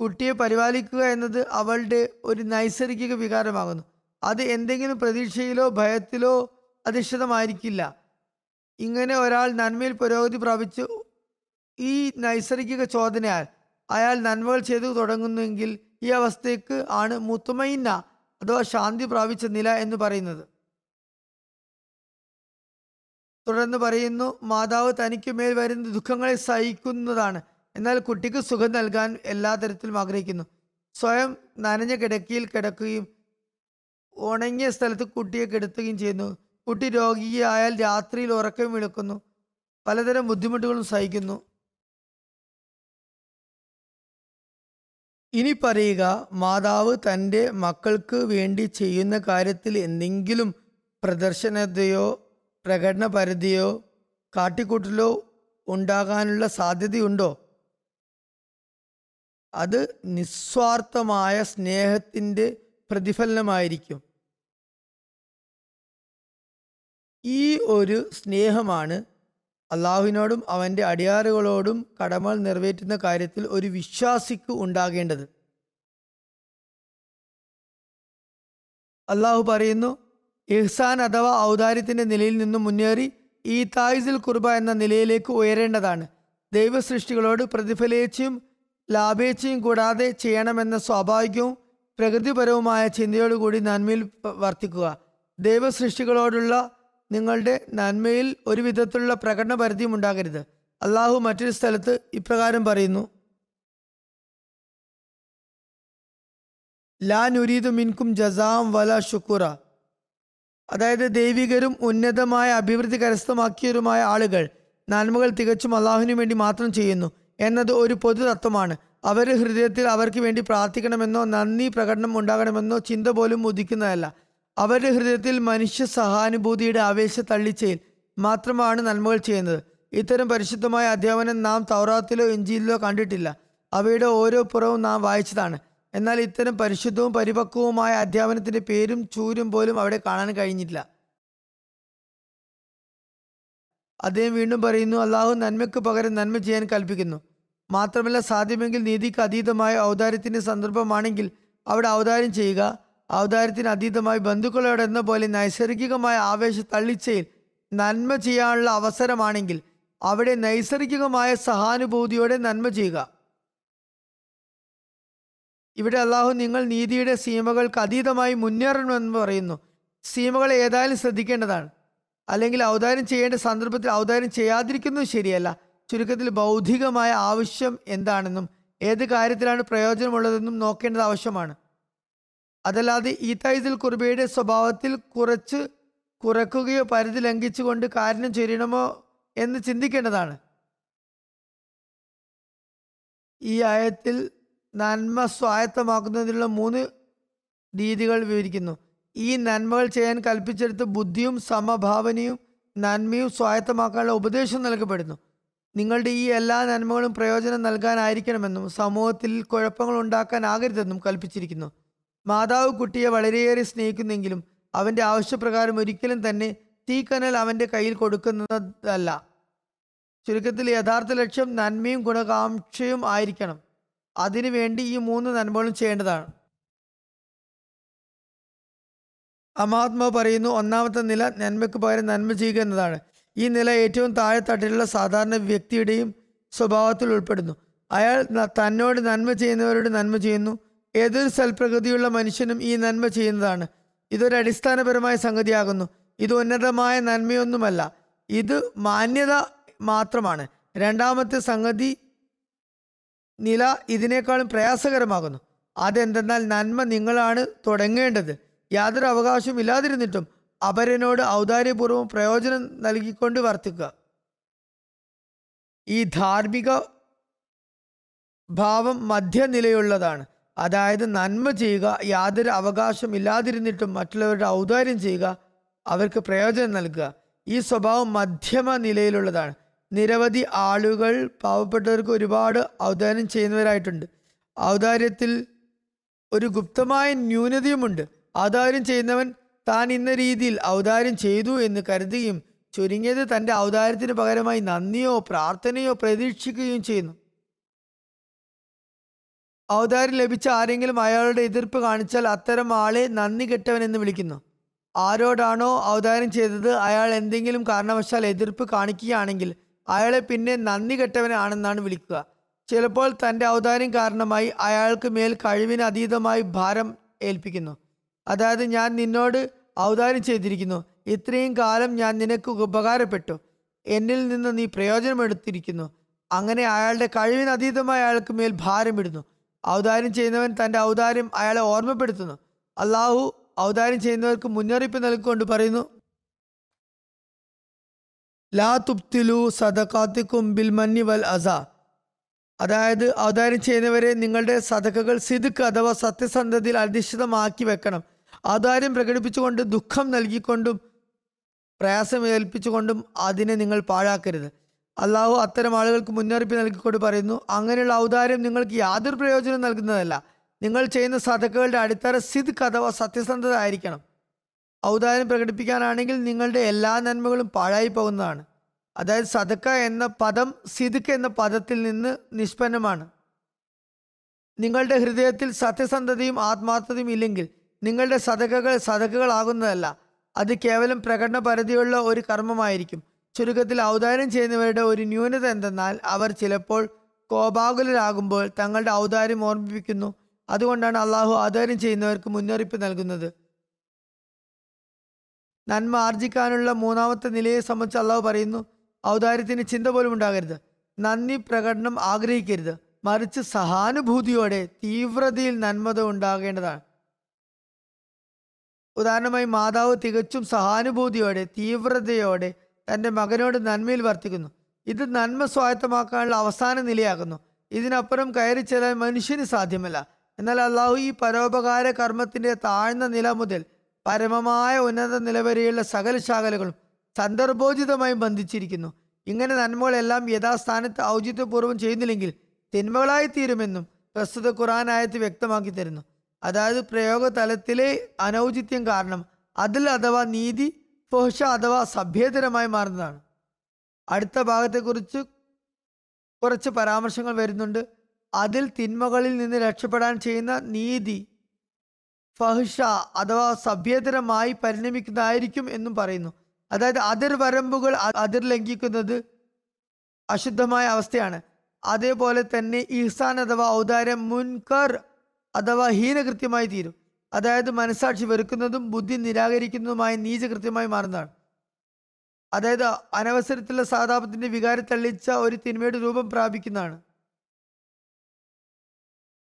കുട്ടിയെ പരിപാലിക്കുക എന്നത് അവളുടെ ഒരു നൈസർഗിക വികാരമാകുന്നു അത് എന്തെങ്കിലും പ്രതീക്ഷയിലോ ഭയത്തിലോ അധിഷ്ഠിതമായിരിക്കില്ല ഇങ്ങനെ ഒരാൾ നന്മയിൽ പുരോഗതി പ്രാപിച്ച് ഈ നൈസർഗിക ചോദനയാൽ അയാൾ നന്മകൾ ചെയ്തു തുടങ്ങുന്നുവെങ്കിൽ ഈ അവസ്ഥയ്ക്ക് ആണ് മുത്തുമൈന അഥവാ ശാന്തി പ്രാപിച്ച നില എന്ന് പറയുന്നത് തുടർന്ന് പറയുന്നു മാതാവ് തനിക്ക് മേൽ വരുന്ന ദുഃഖങ്ങളെ സഹിക്കുന്നതാണ് എന്നാൽ കുട്ടിക്ക് സുഖം നൽകാൻ എല്ലാ തരത്തിലും ആഗ്രഹിക്കുന്നു സ്വയം നനഞ്ഞ കിടക്കിയിൽ കിടക്കുകയും ഉണങ്ങിയ സ്ഥലത്ത് കുട്ടിയെ കിടത്തുകയും ചെയ്യുന്നു കുട്ടി രോഗിയായാൽ രാത്രിയിൽ ഉറക്കം വിളിക്കുന്നു പലതരം ബുദ്ധിമുട്ടുകളും സഹിക്കുന്നു ഇനി പറയുക മാതാവ് തൻ്റെ മക്കൾക്ക് വേണ്ടി ചെയ്യുന്ന കാര്യത്തിൽ എന്തെങ്കിലും പ്രദർശനതയോ പ്രകടനപരിധിയോ കാട്ടിക്കൂട്ടലോ ഉണ്ടാകാനുള്ള സാധ്യതയുണ്ടോ അത് നിസ്വാർത്ഥമായ സ്നേഹത്തിൻ്റെ പ്രതിഫലനമായിരിക്കും ഈ ഒരു സ്നേഹമാണ് അള്ളാഹുവിനോടും അവൻ്റെ അടിയാറുകളോടും കടമകൾ നിറവേറ്റുന്ന കാര്യത്തിൽ ഒരു വിശ്വാസിക്ക് ഉണ്ടാകേണ്ടത് അള്ളാഹു പറയുന്നു ഇഹ്സാൻ അഥവാ ഔദാര്യത്തിൻ്റെ നിലയിൽ നിന്നും മുന്നേറി ഈ തായ്സിൽ കുർബ എന്ന നിലയിലേക്ക് ഉയരേണ്ടതാണ് ദൈവസൃഷ്ടികളോട് പ്രതിഫലേച്ചയും ലാഭേച്ചയും കൂടാതെ ചെയ്യണമെന്ന സ്വാഭാവികവും പ്രകൃതിപരവുമായ ചിന്തയോടുകൂടി നന്മയിൽ വർത്തിക്കുക ദൈവസൃഷ്ടികളോടുള്ള നിങ്ങളുടെ നന്മയിൽ ഒരു വിധത്തിലുള്ള പ്രകടന പരിധിയും ഉണ്ടാകരുത് അള്ളാഹു മറ്റൊരു സ്ഥലത്ത് ഇപ്രകാരം പറയുന്നു ലാ ഉരീദ് മിൻകും ജസാം വല ഷുക്കുറ അതായത് ദൈവികരും ഉന്നതമായ അഭിവൃദ്ധി കരസ്ഥമാക്കിയവരുമായ ആളുകൾ നന്മകൾ തികച്ചും അള്ളാഹുവിന് വേണ്ടി മാത്രം ചെയ്യുന്നു എന്നത് ഒരു പൊതു തത്വമാണ് അവരുടെ ഹൃദയത്തിൽ അവർക്ക് വേണ്ടി പ്രാർത്ഥിക്കണമെന്നോ നന്ദി പ്രകടനം ഉണ്ടാകണമെന്നോ ചിന്ത പോലും ഉദിക്കുന്നതല്ല അവരുടെ ഹൃദയത്തിൽ മനുഷ്യ സഹാനുഭൂതിയുടെ ആവേശ തള്ളിച്ചയിൽ മാത്രമാണ് നന്മകൾ ചെയ്യുന്നത് ഇത്തരം പരിശുദ്ധമായ അധ്യാപനം നാം തൗറാത്തിലോ എഞ്ചിയിലോ കണ്ടിട്ടില്ല അവയുടെ ഓരോ പുറവും നാം വായിച്ചതാണ് എന്നാൽ ഇത്തരം പരിശുദ്ധവും പരിപക്വവുമായ അധ്യാപനത്തിൻ്റെ പേരും ചൂരും പോലും അവിടെ കാണാൻ കഴിഞ്ഞില്ല അദ്ദേഹം വീണ്ടും പറയുന്നു അള്ളാഹു നന്മയ്ക്ക് പകരം നന്മ ചെയ്യാൻ കൽപ്പിക്കുന്നു മാത്രമല്ല സാധ്യമെങ്കിൽ നീതിക്ക് അതീതമായ ഔദാര്യത്തിൻ്റെ സന്ദർഭമാണെങ്കിൽ അവിടെ ഔദാര്യം ചെയ്യുക അവതാരത്തിന് അതീതമായി ബന്ധുക്കളോട് എന്ന പോലെ നൈസർഗികമായ ആവേശ തള്ളിച്ചയിൽ നന്മ ചെയ്യാനുള്ള അവസരമാണെങ്കിൽ അവിടെ നൈസർഗികമായ സഹാനുഭൂതിയോടെ നന്മ ചെയ്യുക ഇവിടെ അള്ളാഹു നിങ്ങൾ നീതിയുടെ സീമകൾക്ക് അതീതമായി മുന്നേറണമെന്ന് പറയുന്നു സീമകൾ ഏതായാലും ശ്രദ്ധിക്കേണ്ടതാണ് അല്ലെങ്കിൽ അവതാരം ചെയ്യേണ്ട സന്ദർഭത്തിൽ അവതാരം ചെയ്യാതിരിക്കുന്നതും ശരിയല്ല ചുരുക്കത്തിൽ ബൗദ്ധികമായ ആവശ്യം എന്താണെന്നും ഏത് കാര്യത്തിലാണ് പ്രയോജനമുള്ളതെന്നും നോക്കേണ്ടത് ആവശ്യമാണ് അതല്ലാതെ തൈസിൽ കുർബയുടെ സ്വഭാവത്തിൽ കുറച്ച് കുറക്കുകയോ പരിധി ലംഘിച്ചുകൊണ്ട് കാരണം ചൊരിയണമോ എന്ന് ചിന്തിക്കേണ്ടതാണ് ഈ ആയത്തിൽ നന്മ സ്വായത്തമാക്കുന്നതിനുള്ള മൂന്ന് രീതികൾ വിവരിക്കുന്നു ഈ നന്മകൾ ചെയ്യാൻ കൽപ്പിച്ചെടുത്ത് ബുദ്ധിയും സമഭാവനയും നന്മയും സ്വായത്തമാക്കാനുള്ള ഉപദേശം നൽകപ്പെടുന്നു നിങ്ങളുടെ ഈ എല്ലാ നന്മകളും പ്രയോജനം നൽകാനായിരിക്കണമെന്നും സമൂഹത്തിൽ കുഴപ്പങ്ങൾ ഉണ്ടാക്കാൻ ആകരുതെന്നും കൽപ്പിച്ചിരിക്കുന്നു മാതാവ് കുട്ടിയെ വളരെയേറെ സ്നേഹിക്കുന്നെങ്കിലും അവൻ്റെ ആവശ്യപ്രകാരം ഒരിക്കലും തന്നെ തീക്കനൽ അവൻ്റെ കയ്യിൽ കൊടുക്കുന്നതല്ല ചുരുക്കത്തിൽ യഥാർത്ഥ ലക്ഷ്യം നന്മയും ഗുണകാംക്ഷയും ആയിരിക്കണം അതിനുവേണ്ടി ഈ മൂന്ന് നന്മകളും ചെയ്യേണ്ടതാണ് അമാത്മ പറയുന്നു ഒന്നാമത്തെ നില നന്മയ്ക്ക് പകരം നന്മ ചെയ്യുക എന്നതാണ് ഈ നില ഏറ്റവും താഴെത്തട്ടിലുള്ള സാധാരണ വ്യക്തിയുടെയും സ്വഭാവത്തിൽ ഉൾപ്പെടുന്നു അയാൾ തന്നോട് നന്മ ചെയ്യുന്നവരോട് നന്മ ചെയ്യുന്നു ഏതൊരു സൽപ്രകൃതിയുള്ള മനുഷ്യനും ഈ നന്മ ചെയ്യുന്നതാണ് ഇതൊരു അടിസ്ഥാനപരമായ സംഗതിയാകുന്നു ഇത് ഉന്നതമായ നന്മയൊന്നുമല്ല ഇത് മാന്യത മാത്രമാണ് രണ്ടാമത്തെ സംഗതി നില ഇതിനേക്കാളും പ്രയാസകരമാകുന്നു അതെന്തെന്നാൽ നന്മ നിങ്ങളാണ് തുടങ്ങേണ്ടത് യാതൊരു അവകാശവും ഇല്ലാതിരുന്നിട്ടും അപരനോട് ഔദാര്യപൂർവ്വം പ്രയോജനം നൽകിക്കൊണ്ട് വർത്തിക്കുക ഈ ധാർമ്മിക ഭാവം മധ്യനിലയുള്ളതാണ് അതായത് നന്മ ചെയ്യുക യാതൊരു ഇല്ലാതിരുന്നിട്ടും മറ്റുള്ളവരുടെ ഔദാര്യം ചെയ്യുക അവർക്ക് പ്രയോജനം നൽകുക ഈ സ്വഭാവം മധ്യമ നിലയിലുള്ളതാണ് നിരവധി ആളുകൾ പാവപ്പെട്ടവർക്ക് ഒരുപാട് ഔദാര്യം ചെയ്യുന്നവരായിട്ടുണ്ട് ഔദാര്യത്തിൽ ഒരു ഗുപ്തമായ ന്യൂനതയുമുണ്ട് ഔദാര്യം ചെയ്യുന്നവൻ താൻ ഇന്ന രീതിയിൽ ഔദാര്യം ചെയ്തു എന്ന് കരുതുകയും ചുരുങ്ങിയത് തൻ്റെ ഔദാര്യത്തിന് പകരമായി നന്ദിയോ പ്രാർത്ഥനയോ പ്രതീക്ഷിക്കുകയും ചെയ്യുന്നു ഔദാര്യം ലഭിച്ച ആരെങ്കിലും അയാളുടെ എതിർപ്പ് കാണിച്ചാൽ അത്തരം ആളെ നന്ദി കെട്ടവൻ എന്ന് വിളിക്കുന്നു ആരോടാണോ ഔദാര്യം ചെയ്തത് അയാൾ എന്തെങ്കിലും കാരണവശാൽ എതിർപ്പ് കാണിക്കുകയാണെങ്കിൽ അയാളെ പിന്നെ നന്ദി കെട്ടവനാണെന്നാണ് വിളിക്കുക ചിലപ്പോൾ തൻ്റെ ഔദാര്യം കാരണമായി അയാൾക്ക് മേൽ കഴിവിന് അതീതമായി ഭാരം ഏൽപ്പിക്കുന്നു അതായത് ഞാൻ നിന്നോട് ഔദാര്യം ചെയ്തിരിക്കുന്നു ഇത്രയും കാലം ഞാൻ നിനക്ക് ഉപകാരപ്പെട്ടു എന്നിൽ നിന്ന് നീ പ്രയോജനമെടുത്തിരിക്കുന്നു അങ്ങനെ അയാളുടെ കഴിവിന് അയാൾക്ക് മേൽ ഭാരമിടുന്നു ഔദാര്യം ചെയ്യുന്നവൻ തൻ്റെ ഔദാര്യം അയാളെ ഓർമ്മപ്പെടുത്തുന്നു അള്ളാഹു ഔദാര്യം ചെയ്യുന്നവർക്ക് മുന്നറിയിപ്പ് നൽകിക്കൊണ്ട് പറയുന്നു ലാ തുപ്തിലു സദക്കാത്തിക്കും ബിൽ മന്നി വൽ അസ അതായത് ഔദാര്യം ചെയ്യുന്നവരെ നിങ്ങളുടെ സദക്കകൾ സിദുക്ക് അഥവാ സത്യസന്ധതയിൽ അധിഷ്ഠിതമാക്കി വെക്കണം ഔദാര്യം പ്രകടിപ്പിച്ചുകൊണ്ട് ദുഃഖം നൽകിക്കൊണ്ടും ഏൽപ്പിച്ചുകൊണ്ടും അതിനെ നിങ്ങൾ പാഴാക്കരുത് അള്ളാഹു അത്തരം ആളുകൾക്ക് മുന്നറിയിപ്പ് നൽകിക്കൊണ്ട് പറയുന്നു അങ്ങനെയുള്ള ഔദാര്യം നിങ്ങൾക്ക് യാതൊരു പ്രയോജനം നൽകുന്നതല്ല നിങ്ങൾ ചെയ്യുന്ന സതക്കുകളുടെ അടിത്തറ സിദ് അഥവാ സത്യസന്ധത ആയിരിക്കണം ഔദാര്യം പ്രകടിപ്പിക്കാനാണെങ്കിൽ നിങ്ങളുടെ എല്ലാ നന്മകളും പാഴായി പോകുന്നതാണ് അതായത് സതക്ക എന്ന പദം സിദുക്ക് എന്ന പദത്തിൽ നിന്ന് നിഷ്പന്നമാണ് നിങ്ങളുടെ ഹൃദയത്തിൽ സത്യസന്ധതയും ആത്മാർത്ഥതയും ഇല്ലെങ്കിൽ നിങ്ങളുടെ സതകകൾ സതക്കുകളാകുന്നതല്ല അത് കേവലം പ്രകടന പരിധിയുള്ള ഒരു കർമ്മമായിരിക്കും ചുരുക്കത്തിൽ ഔദാര്യം ചെയ്യുന്നവരുടെ ഒരു ന്യൂനത എന്തെന്നാൽ അവർ ചിലപ്പോൾ കോപാകുലരാകുമ്പോൾ തങ്ങളുടെ ഔദാര്യം ഓർമ്മിപ്പിക്കുന്നു അതുകൊണ്ടാണ് അള്ളാഹു ആദാര്യം ചെയ്യുന്നവർക്ക് മുന്നറിയിപ്പ് നൽകുന്നത് നന്മ ആർജിക്കാനുള്ള മൂന്നാമത്തെ നിലയെ സംബന്ധിച്ച് അള്ളാഹു പറയുന്നു ഔദാര്യത്തിന് ചിന്ത പോലും ഉണ്ടാകരുത് നന്ദി പ്രകടനം ആഗ്രഹിക്കരുത് മറിച്ച് സഹാനുഭൂതിയോടെ തീവ്രതയിൽ നന്മത ഉണ്ടാകേണ്ടതാണ് ഉദാഹരണമായി മാതാവ് തികച്ചും സഹാനുഭൂതിയോടെ തീവ്രതയോടെ തൻ്റെ മകനോട് നന്മയിൽ വർത്തിക്കുന്നു ഇത് നന്മ സ്വായത്തമാക്കാനുള്ള അവസാന നിലയാകുന്നു ഇതിനപ്പുറം കയറി ചെല്ലാൻ മനുഷ്യന് സാധ്യമല്ല എന്നാൽ അള്ളാഹു ഈ പരോപകാര കർമ്മത്തിൻ്റെ താഴ്ന്ന നില മുതൽ പരമമായ ഉന്നത നിലവരെയുള്ള സകല ശാഖലകളും സന്ദർഭോചിതമായി ബന്ധിച്ചിരിക്കുന്നു ഇങ്ങനെ നന്മകളെല്ലാം യഥാസ്ഥാനത്ത് ഔചിത്യപൂർവ്വം ചെയ്യുന്നില്ലെങ്കിൽ തിന്മകളായി തീരുമെന്നും പ്രസ്തുത ആയത്ത് വ്യക്തമാക്കി തരുന്നു അതായത് പ്രയോഗ തലത്തിലെ അനൗചിത്യം കാരണം അതിൽ അഥവാ നീതി ഫഹ്ഷ അഥവാ സഭ്യതരമായി മാറുന്നതാണ് അടുത്ത ഭാഗത്തെക്കുറിച്ച് കുറച്ച് പരാമർശങ്ങൾ വരുന്നുണ്ട് അതിൽ തിന്മകളിൽ നിന്ന് രക്ഷപ്പെടാൻ ചെയ്യുന്ന നീതി ഫഹ്ഷ അഥവാ സഭ്യതരമായി പരിണമിക്കുന്നതായിരിക്കും എന്നും പറയുന്നു അതായത് വരമ്പുകൾ അതിർ ലംഘിക്കുന്നത് അശുദ്ധമായ അവസ്ഥയാണ് അതേപോലെ തന്നെ ഇഹ്സാൻ അഥവാ ഔദാര്യം മുൻകർ അഥവാ ഹീനകൃത്യമായി തീരും അതായത് മനസ്സാക്ഷി വെറുക്കുന്നതും ബുദ്ധി നിരാകരിക്കുന്നതുമായ നീചകൃത്യമായി മാറുന്നതാണ് അതായത് അനവസരത്തിലുള്ള സാതാപത്തിൻ്റെ വികാരം തള്ളിച്ച ഒരു തിന്മയുടെ രൂപം പ്രാപിക്കുന്നതാണ്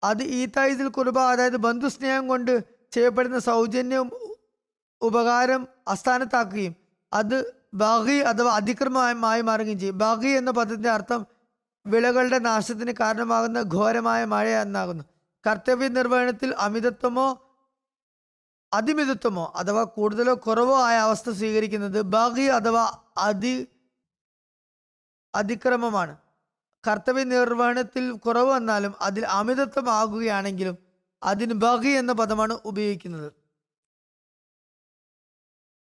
അത് ഈത്തായുസിൽ കുറുബ അതായത് ബന്ധുസ്നേഹം കൊണ്ട് ചെയ്യപ്പെടുന്ന സൗജന്യ ഉപകാരം അസ്ഥാനത്താക്കുകയും അത് ബാഹി അഥവാ അതിക്രമമായി മാറുകയും ചെയ്യും ബാഹി എന്ന പദത്തിൻ്റെ അർത്ഥം വിളകളുടെ നാശത്തിന് കാരണമാകുന്ന ഘോരമായ മഴ എന്നാകുന്നു കർത്തവ്യ നിർവഹണത്തിൽ അമിതത്വമോ അതിമിതത്വമോ അഥവാ കൂടുതലോ കുറവോ ആയ അവസ്ഥ സ്വീകരിക്കുന്നത് ബാഹ്യ അഥവാ അതി അതിക്രമമാണ് കർത്തവ്യ നിർവഹണത്തിൽ കുറവ് വന്നാലും അതിൽ അമിതത്വമാകുകയാണെങ്കിലും അതിന് ബഹി എന്ന പദമാണ് ഉപയോഗിക്കുന്നത്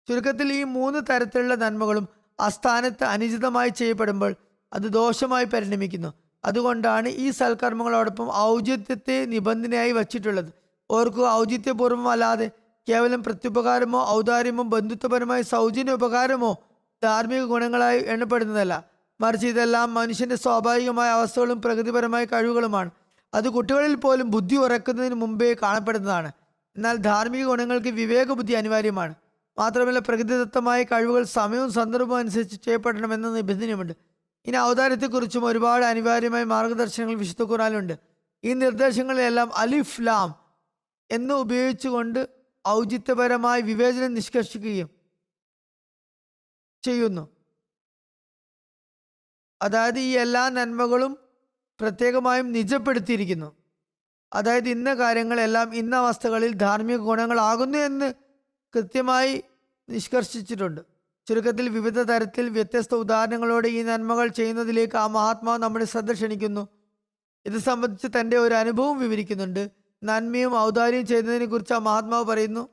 ചുരുക്കത്തിൽ ഈ മൂന്ന് തരത്തിലുള്ള നന്മകളും അസ്ഥാനത്ത് അനുചിതമായി ചെയ്യപ്പെടുമ്പോൾ അത് ദോഷമായി പരിണമിക്കുന്നു അതുകൊണ്ടാണ് ഈ സൽക്കർമ്മങ്ങളോടൊപ്പം ഔചിത്യത്തെ നിബന്ധനയായി വച്ചിട്ടുള്ളത് ഓർക്കുക ഔചിത്യപൂർവ്വം അല്ലാതെ കേവലം പ്രത്യുപകാരമോ ഔദാര്യമോ ബന്ധുത്വപരമായ സൗജന്യ ഉപകാരമോ ധാർമ്മിക ഗുണങ്ങളായി എണ്ണപ്പെടുന്നതല്ല മറിച്ച് ഇതെല്ലാം മനുഷ്യൻ്റെ സ്വാഭാവികമായ അവസ്ഥകളും പ്രകൃതിപരമായ കഴിവുകളുമാണ് അത് കുട്ടികളിൽ പോലും ബുദ്ധി ഉറക്കുന്നതിന് മുമ്പേ കാണപ്പെടുന്നതാണ് എന്നാൽ ധാർമ്മിക ഗുണങ്ങൾക്ക് വിവേകബുദ്ധി അനിവാര്യമാണ് മാത്രമല്ല പ്രകൃതിദത്തമായ കഴിവുകൾ സമയവും സന്ദർഭവും അനുസരിച്ച് ചെയ്യപ്പെടണമെന്ന നിബന്ധനയുമുണ്ട് ഇനി അവതാരത്തെക്കുറിച്ചും ഒരുപാട് അനിവാര്യമായ മാർഗദർശനങ്ങൾ വിശുദ്ധ ഖുറാനുണ്ട് ഈ നിർദ്ദേശങ്ങളെല്ലാം അലിഫ് ലാം എന്ന് ഉപയോഗിച്ചുകൊണ്ട് ഔചിത്യപരമായി വിവേചനം നിഷ്കർഷിക്കുകയും ചെയ്യുന്നു അതായത് ഈ എല്ലാ നന്മകളും പ്രത്യേകമായും നിജപ്പെടുത്തിയിരിക്കുന്നു അതായത് ഇന്ന കാര്യങ്ങളെല്ലാം ഇന്ന അവസ്ഥകളിൽ ധാർമ്മിക ഗുണങ്ങളാകുന്നു എന്ന് കൃത്യമായി നിഷ്കർഷിച്ചിട്ടുണ്ട് ചുരുക്കത്തിൽ വിവിധ തരത്തിൽ വ്യത്യസ്ത ഉദാഹരണങ്ങളോടെ ഈ നന്മകൾ ചെയ്യുന്നതിലേക്ക് ആ മഹാത്മാവ് നമ്മുടെ ശ്രദ്ധ ക്ഷണിക്കുന്നു ഇത് സംബന്ധിച്ച് തൻ്റെ ഒരു അനുഭവം വിവരിക്കുന്നുണ്ട് നന്മയും ഔദാര്യം ചെയ്യുന്നതിനെ കുറിച്ച് ആ മഹാത്മാവ് പറയുന്നു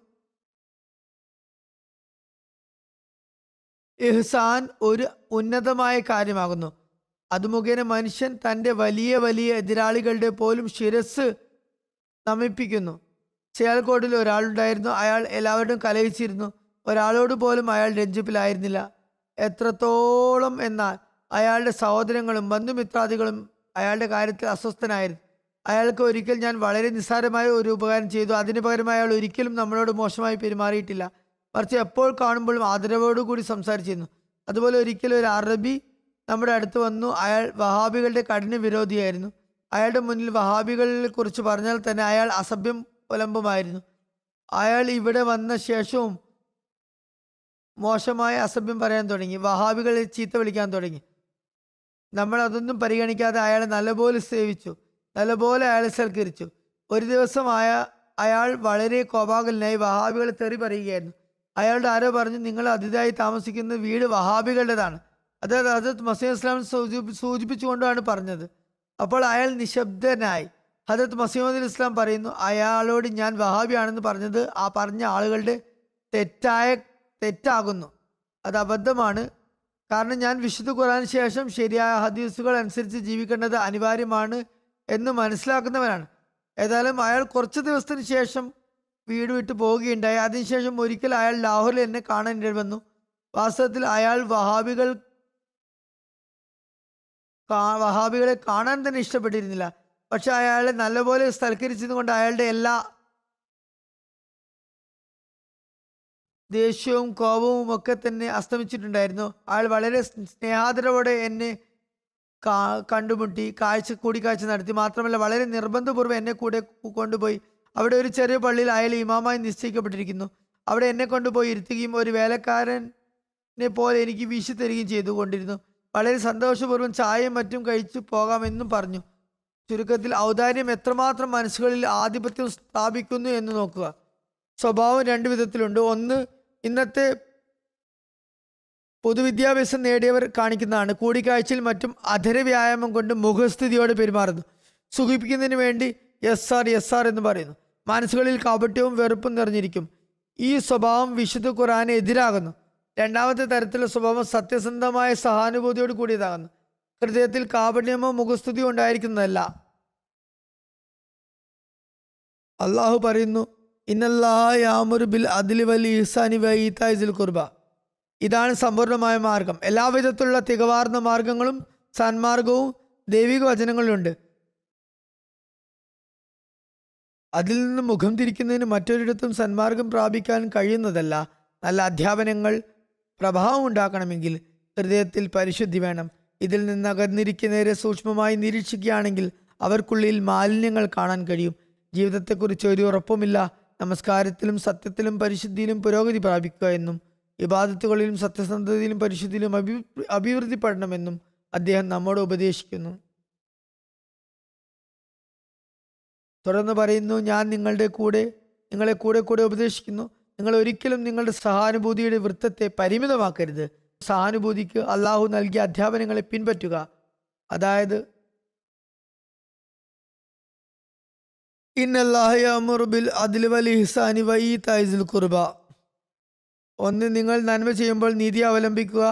ഇഹ്സാൻ ഒരു ഉന്നതമായ കാര്യമാകുന്നു അത് മുഖേന മനുഷ്യൻ തൻ്റെ വലിയ വലിയ എതിരാളികളുടെ പോലും ശിരസ് നമിപ്പിക്കുന്നു ചേൽക്കോട്ടിൽ ഒരാളുണ്ടായിരുന്നു അയാൾ എല്ലാവരും കലഹിച്ചിരുന്നു ഒരാളോട് പോലും അയാൾ രഞ്ജിപ്പിലായിരുന്നില്ല എത്രത്തോളം എന്നാൽ അയാളുടെ സഹോദരങ്ങളും ബന്ധുമിത്രാദികളും അയാളുടെ കാര്യത്തിൽ അസ്വസ്ഥനായിരുന്നു അയാൾക്ക് ഒരിക്കൽ ഞാൻ വളരെ നിസ്സാരമായ ഒരു ഉപകാരം ചെയ്തു അതിന് പകരം അയാൾ ഒരിക്കലും നമ്മളോട് മോശമായി പെരുമാറിയിട്ടില്ല മറിച്ച് എപ്പോൾ കാണുമ്പോഴും ആദരവോടുകൂടി സംസാരിച്ചിരുന്നു അതുപോലെ ഒരിക്കൽ ഒരു അറബി നമ്മുടെ അടുത്ത് വന്നു അയാൾ വഹാബികളുടെ കഠിന വിരോധിയായിരുന്നു അയാളുടെ മുന്നിൽ വഹാബികളെ കുറിച്ച് പറഞ്ഞാൽ തന്നെ അയാൾ അസഭ്യം പുലമ്പുമായിരുന്നു അയാൾ ഇവിടെ വന്ന ശേഷവും മോശമായ അസഭ്യം പറയാൻ തുടങ്ങി വഹാബികളെ ചീത്ത വിളിക്കാൻ തുടങ്ങി നമ്മൾ അതൊന്നും പരിഗണിക്കാതെ അയാളെ നല്ലപോലെ സേവിച്ചു നല്ലപോലെ അയാളെ സൽക്കരിച്ചു ഒരു ദിവസം ആയ അയാൾ വളരെ കോപാകലിനായി വഹാബികളെ തെറി പറയുകയായിരുന്നു അയാളുടെ ആരോ പറഞ്ഞു നിങ്ങൾ അതിഥായി താമസിക്കുന്ന വീട് വഹാബികളുടേതാണ് അതായത് ഹജത് മസീം ഇസ്ലാം സൂചി സൂചിപ്പിച്ചുകൊണ്ടാണ് പറഞ്ഞത് അപ്പോൾ അയാൾ നിശബ്ദനായി ഹജത് മസീമദ് ഇസ്ലാം പറയുന്നു അയാളോട് ഞാൻ വഹാബിയാണെന്ന് പറഞ്ഞത് ആ പറഞ്ഞ ആളുകളുടെ തെറ്റായ തെറ്റാകുന്നു അത് അബദ്ധമാണ് കാരണം ഞാൻ വിശുദ്ധ ഖുറാൻ ശേഷം ശരിയായ ഹദീസുകൾ അനുസരിച്ച് ജീവിക്കേണ്ടത് അനിവാര്യമാണ് എന്ന് മനസ്സിലാക്കുന്നവനാണ് ഏതായാലും അയാൾ കുറച്ച് ദിവസത്തിന് ശേഷം വീട് വിട്ടു പോവുകയുണ്ടായി അതിനുശേഷം ഒരിക്കൽ അയാൾ ലാഹോറിൽ എന്നെ കാണാൻ വന്നു വാസ്തവത്തിൽ അയാൾ വഹാബികൾ വഹാബികളെ കാണാൻ തന്നെ ഇഷ്ടപ്പെട്ടിരുന്നില്ല പക്ഷെ അയാളെ നല്ലപോലെ സ്ഥലക്കരിച്ചതുകൊണ്ട് അയാളുടെ എല്ലാ ദേഷ്യവും കോപവും ഒക്കെ തന്നെ അസ്തമിച്ചിട്ടുണ്ടായിരുന്നു അയാൾ വളരെ സ്നേഹാദരവോടെ എന്നെ കാ കണ്ടുമുട്ടി കാഴ്ച കൂടിക്കാഴ്ച നടത്തി മാത്രമല്ല വളരെ നിർബന്ധപൂർവ്വം എന്നെ കൂടെ കൊണ്ടുപോയി അവിടെ ഒരു ചെറിയ പള്ളിയിൽ അയാൾ ഇമാമായി നിശ്ചയിക്കപ്പെട്ടിരിക്കുന്നു അവിടെ എന്നെ കൊണ്ടുപോയി ഇരുത്തുകയും ഒരു വേലക്കാരനെ പോലെ എനിക്ക് വീശി തരികയും കൊണ്ടിരുന്നു വളരെ സന്തോഷപൂർവ്വം ചായയും മറ്റും കഴിച്ചു പോകാമെന്നും പറഞ്ഞു ചുരുക്കത്തിൽ ഔദാര്യം എത്രമാത്രം മനസ്സുകളിൽ ആധിപത്യം സ്ഥാപിക്കുന്നു എന്ന് നോക്കുക സ്വഭാവം രണ്ട് വിധത്തിലുണ്ട് ഒന്ന് ഇന്നത്തെ പൊതുവിദ്യാഭ്യാസം നേടിയവർ കാണിക്കുന്നതാണ് കൂടിക്കാഴ്ചയിൽ മറ്റും അധര വ്യായാമം കൊണ്ട് മുഖസ്ഥിതിയോടെ പെരുമാറുന്നു സുഖിപ്പിക്കുന്നതിന് വേണ്ടി എസ് ആർ എസ് ആർ എന്ന് പറയുന്നു മനസ്സുകളിൽ കാപട്യവും വെറുപ്പും നിറഞ്ഞിരിക്കും ഈ സ്വഭാവം വിശുദ്ധ ഖുറാന് എതിരാകുന്നു രണ്ടാമത്തെ തരത്തിലുള്ള സ്വഭാവം സത്യസന്ധമായ സഹാനുഭൂതിയോട് കൂടിയതാകുന്നു ഹൃദയത്തിൽ കാപട്യമോ മുഖസ്തുതിയോ ഉണ്ടായിരിക്കുന്നതല്ല അള്ളാഹു പറയുന്നു ഇന്നല്ലാ യാമുർ ബിൽ അദിൽ വൽ ഇഹ്സാനി വൈത്തായിസിൽ കുർബ ഇതാണ് സമ്പൂർണമായ മാർഗം എല്ലാവിധത്തിലുള്ള തികവാർന്ന മാർഗങ്ങളും സന്മാർഗവും ദൈവിക വചനങ്ങളിലുണ്ട് അതിൽ നിന്ന് മുഖം തിരിക്കുന്നതിന് മറ്റൊരിടത്തും സന്മാർഗം പ്രാപിക്കാൻ കഴിയുന്നതല്ല നല്ല അധ്യാപനങ്ങൾ പ്രഭാവം ഉണ്ടാക്കണമെങ്കിൽ ഹൃദയത്തിൽ പരിശുദ്ധി വേണം ഇതിൽ നിന്ന് അകന്നിരിക്കുന്നവരെ സൂക്ഷ്മമായി നിരീക്ഷിക്കുകയാണെങ്കിൽ അവർക്കുള്ളിൽ മാലിന്യങ്ങൾ കാണാൻ കഴിയും ജീവിതത്തെക്കുറിച്ച് ഒരു ഉറപ്പുമില്ല നമസ്കാരത്തിലും സത്യത്തിലും പരിശുദ്ധിയിലും പുരോഗതി പ്രാപിക്കുക എന്നും ഇബാദത്തുകളിലും സത്യസന്ധതയിലും പരിശുദ്ധിയിലും അഭി അഭിവൃദ്ധിപ്പെടണമെന്നും അദ്ദേഹം നമ്മോട് ഉപദേശിക്കുന്നു തുടർന്ന് പറയുന്നു ഞാൻ നിങ്ങളുടെ കൂടെ നിങ്ങളെ കൂടെ കൂടെ ഉപദേശിക്കുന്നു നിങ്ങൾ ഒരിക്കലും നിങ്ങളുടെ സഹാനുഭൂതിയുടെ വൃത്തത്തെ പരിമിതമാക്കരുത് സഹാനുഭൂതിക്ക് അള്ളാഹു നൽകിയ അധ്യാപനങ്ങളെ പിൻപറ്റുക അതായത് ഇന്നല്ലാഹ അമുർബിൽ അദിൽ വലി ഹിസാനി വൈ തായിസുൽ കുർബ ഒന്ന് നിങ്ങൾ നന്മ ചെയ്യുമ്പോൾ നീതി അവലംബിക്കുക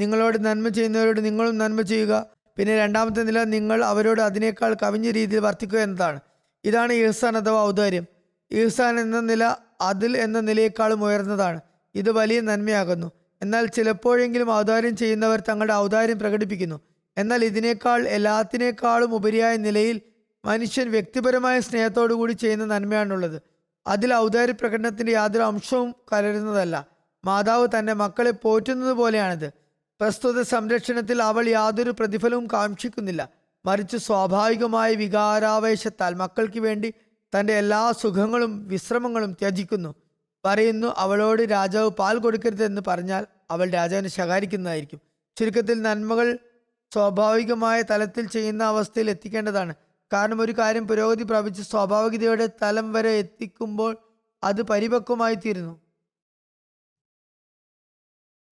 നിങ്ങളോട് നന്മ ചെയ്യുന്നവരോട് നിങ്ങളും നന്മ ചെയ്യുക പിന്നെ രണ്ടാമത്തെ നില നിങ്ങൾ അവരോട് അതിനേക്കാൾ കവിഞ്ഞ രീതിയിൽ വർത്തിക്കുക എന്നതാണ് ഇതാണ് ഇഹ്സാൻ അഥവാ ഔദാര്യം ഇഹ്സാൻ എന്ന നില അതിൽ എന്ന നിലയേക്കാളും ഉയർന്നതാണ് ഇത് വലിയ നന്മയാകുന്നു എന്നാൽ ചിലപ്പോഴെങ്കിലും ഔദാര്യം ചെയ്യുന്നവർ തങ്ങളുടെ ഔദാര്യം പ്രകടിപ്പിക്കുന്നു എന്നാൽ ഇതിനേക്കാൾ എല്ലാത്തിനേക്കാളും ഉപരിയായ നിലയിൽ മനുഷ്യൻ വ്യക്തിപരമായ സ്നേഹത്തോടു കൂടി ചെയ്യുന്ന നന്മയാണുള്ളത് അതിൽ ഔദാര്യ പ്രകടനത്തിൻ്റെ യാതൊരു അംശവും കലരുന്നതല്ല മാതാവ് തൻ്റെ മക്കളെ പോറ്റുന്നത് പോലെയാണിത് പ്രസ്തുത സംരക്ഷണത്തിൽ അവൾ യാതൊരു പ്രതിഫലവും കാക്ഷിക്കുന്നില്ല മറിച്ച് സ്വാഭാവികമായ വികാരാവേശത്താൽ മക്കൾക്ക് വേണ്ടി തൻ്റെ എല്ലാ സുഖങ്ങളും വിശ്രമങ്ങളും ത്യജിക്കുന്നു പറയുന്നു അവളോട് രാജാവ് പാൽ കൊടുക്കരുതെന്ന് പറഞ്ഞാൽ അവൾ രാജാവിനെ ശകാരിക്കുന്നതായിരിക്കും ചുരുക്കത്തിൽ നന്മകൾ സ്വാഭാവികമായ തലത്തിൽ ചെയ്യുന്ന അവസ്ഥയിൽ എത്തിക്കേണ്ടതാണ് കാരണം ഒരു കാര്യം പുരോഗതി പ്രാപിച്ച് സ്വാഭാവികതയുടെ തലം വരെ എത്തിക്കുമ്പോൾ അത് പരിപക്വമായി തീരുന്നു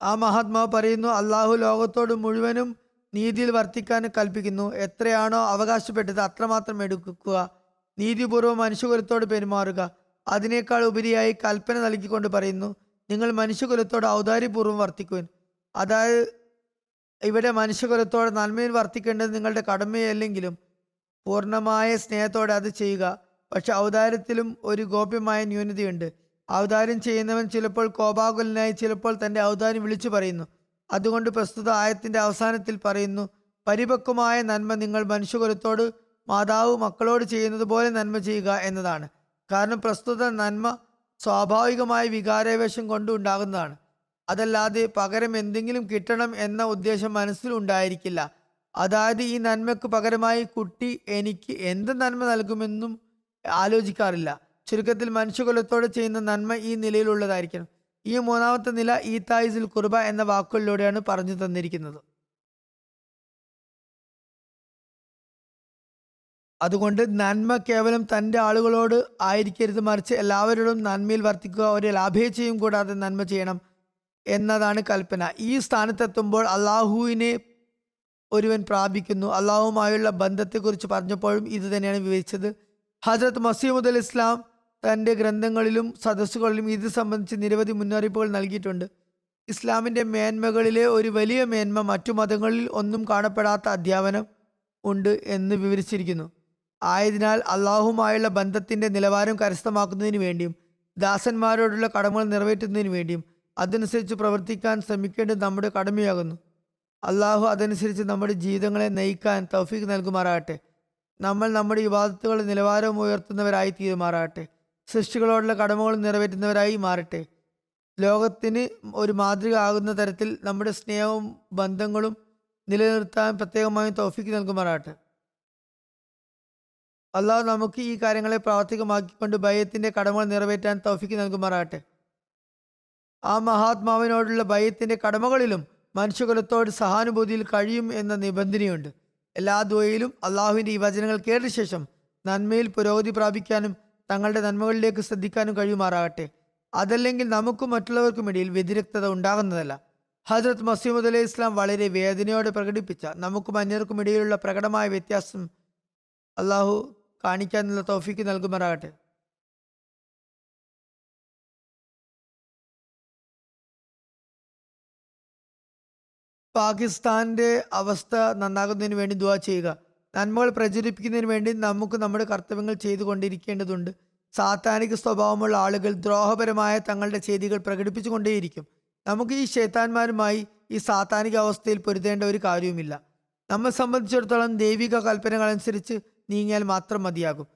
ആ മഹാത്മാവ് പറയുന്നു അള്ളാഹു ലോകത്തോട് മുഴുവനും നീതിയിൽ വർത്തിക്കാൻ കൽപ്പിക്കുന്നു എത്രയാണോ അവകാശപ്പെട്ടത് അത്രമാത്രം എടുക്കുക നീതിപൂർവ്വം മനുഷ്യകുലത്തോട് പെരുമാറുക അതിനേക്കാൾ ഉപരിയായി കൽപ്പന നൽകിക്കൊണ്ട് പറയുന്നു നിങ്ങൾ മനുഷ്യകുലത്തോട് ഔദാര്യപൂർവ്വം വർത്തിക്കുവിൻ അതായത് ഇവിടെ മനുഷ്യകുലത്തോടെ നന്മയിൽ വർത്തിക്കേണ്ടത് നിങ്ങളുടെ കടമയല്ലെങ്കിലും പൂർണ്ണമായ സ്നേഹത്തോടെ അത് ചെയ്യുക പക്ഷെ ഔദാര്യത്തിലും ഒരു ഗോപ്യമായ ന്യൂനതയുണ്ട് അവതാരം ചെയ്യുന്നവൻ ചിലപ്പോൾ കോപാകുലനായി ചിലപ്പോൾ തൻ്റെ അവതാരം വിളിച്ചു പറയുന്നു അതുകൊണ്ട് പ്രസ്തുത ആയത്തിൻ്റെ അവസാനത്തിൽ പറയുന്നു പരിപക്വമായ നന്മ നിങ്ങൾ മനുഷ്യകുലത്തോട് മാതാവ് മക്കളോട് ചെയ്യുന്നത് പോലെ നന്മ ചെയ്യുക എന്നതാണ് കാരണം പ്രസ്തുത നന്മ സ്വാഭാവികമായ വികാരവേഷം കൊണ്ട് ഉണ്ടാകുന്നതാണ് അതല്ലാതെ പകരം എന്തെങ്കിലും കിട്ടണം എന്ന ഉദ്ദേശം മനസ്സിൽ ഉണ്ടായിരിക്കില്ല അതായത് ഈ നന്മയ്ക്ക് പകരമായി കുട്ടി എനിക്ക് എന്ത് നന്മ നൽകുമെന്നും ആലോചിക്കാറില്ല ചുരുക്കത്തിൽ മനുഷ്യകുലത്തോട് ചെയ്യുന്ന നന്മ ഈ നിലയിലുള്ളതായിരിക്കണം ഈ മൂന്നാമത്തെ നില ഈ തായിസിൽ കുർബ എന്ന വാക്കുകളിലൂടെയാണ് പറഞ്ഞു തന്നിരിക്കുന്നത് അതുകൊണ്ട് നന്മ കേവലം തൻ്റെ ആളുകളോട് ആയിരിക്കരുത് മറിച്ച് എല്ലാവരോടും നന്മയിൽ വർത്തിക്കുക ഒരു ലാഭേച്ഛയും കൂടാതെ നന്മ ചെയ്യണം എന്നതാണ് കൽപ്പന ഈ സ്ഥാനത്തെത്തുമ്പോൾ അള്ളാഹുവിനെ ഒരുവൻ പ്രാപിക്കുന്നു അള്ളാഹുമായുള്ള ബന്ധത്തെക്കുറിച്ച് പറഞ്ഞപ്പോഴും ഇത് തന്നെയാണ് വിവരിച്ചത് ഹജരത് മസീമുദ് ഇസ്ലാം തൻ്റെ ഗ്രന്ഥങ്ങളിലും സദസ്സുകളിലും ഇത് സംബന്ധിച്ച് നിരവധി മുന്നറിയിപ്പുകൾ നൽകിയിട്ടുണ്ട് ഇസ്ലാമിൻ്റെ മേന്മകളിലെ ഒരു വലിയ മേന്മ മറ്റു മതങ്ങളിൽ ഒന്നും കാണപ്പെടാത്ത അധ്യാപനം ഉണ്ട് എന്ന് വിവരിച്ചിരിക്കുന്നു ആയതിനാൽ അള്ളാഹുമായുള്ള ബന്ധത്തിൻ്റെ നിലവാരം കരസ്ഥമാക്കുന്നതിന് വേണ്ടിയും ദാസന്മാരോടുള്ള കടമകൾ നിറവേറ്റുന്നതിന് വേണ്ടിയും അതനുസരിച്ച് പ്രവർത്തിക്കാൻ ശ്രമിക്കേണ്ടത് നമ്മുടെ കടമയാകുന്നു അള്ളാഹു അതനുസരിച്ച് നമ്മുടെ ജീവിതങ്ങളെ നയിക്കാൻ തൗഫീഖ് നൽകുമാറാകട്ടെ നമ്മൾ നമ്മുടെ വിവാദത്തുകളുടെ നിലവാരം ഉയർത്തുന്നവരായി തീരുമാറാകട്ടെ സൃഷ്ടികളോടുള്ള കടമകൾ നിറവേറ്റുന്നവരായി മാറട്ടെ ലോകത്തിന് ഒരു മാതൃക ആകുന്ന തരത്തിൽ നമ്മുടെ സ്നേഹവും ബന്ധങ്ങളും നിലനിർത്താൻ പ്രത്യേകമായി തോഫിക്ക് നൽകുമാറാട്ടെ അള്ളാഹു നമുക്ക് ഈ കാര്യങ്ങളെ പ്രാവർത്തികമാക്കിക്കൊണ്ട് ഭയത്തിൻ്റെ കടമകൾ നിറവേറ്റാൻ തോഫിക്ക് നൽകുമാറാട്ടെ ആ മഹാത്മാവിനോടുള്ള ഭയത്തിൻ്റെ കടമകളിലും മനുഷ്യകുലത്തോട് സഹാനുഭൂതിയിൽ കഴിയും എന്ന നിബന്ധനയുണ്ട് എല്ലാ ദ്വയിലും അള്ളാഹുവിൻ്റെ ഈ വചനങ്ങൾ കേട്ട ശേഷം നന്മയിൽ പുരോഗതി പ്രാപിക്കാനും തങ്ങളുടെ നന്മകളിലേക്ക് ശ്രദ്ധിക്കാനും കഴിയുമാറാകട്ടെ അതല്ലെങ്കിൽ നമുക്കും മറ്റുള്ളവർക്കും ഇടയിൽ വ്യതിരക്തത ഉണ്ടാകുന്നതല്ല ഹജ്രത് മസീമുദ് അലൈഹി ഇസ്ലാം വളരെ വേദനയോടെ പ്രകടിപ്പിച്ച നമുക്കും അന്യർക്കും ഇടയിലുള്ള പ്രകടമായ വ്യത്യാസം അള്ളാഹു കാണിക്കാനുള്ള തോഫിക്ക് നൽകുമാറാകട്ടെ പാകിസ്ഥാന്റെ അവസ്ഥ നന്നാകുന്നതിന് വേണ്ടി ദുവാ ചെയ്യുക നന്മകൾ പ്രചരിപ്പിക്കുന്നതിന് വേണ്ടി നമുക്ക് നമ്മുടെ കർത്തവ്യങ്ങൾ ചെയ്തുകൊണ്ടിരിക്കേണ്ടതുണ്ട് സാത്താനിക സ്വഭാവമുള്ള ആളുകൾ ദ്രോഹപരമായ തങ്ങളുടെ ചെയ്തികൾ പ്രകടിപ്പിച്ചുകൊണ്ടേയിരിക്കും നമുക്ക് ഈ ശേത്താന്മാരുമായി ഈ സാത്താനിക അവസ്ഥയിൽ പൊരുതേണ്ട ഒരു കാര്യവുമില്ല നമ്മെ സംബന്ധിച്ചിടത്തോളം ദൈവിക കൽപ്പനകൾ അനുസരിച്ച് നീങ്ങിയാൽ മാത്രം മതിയാകും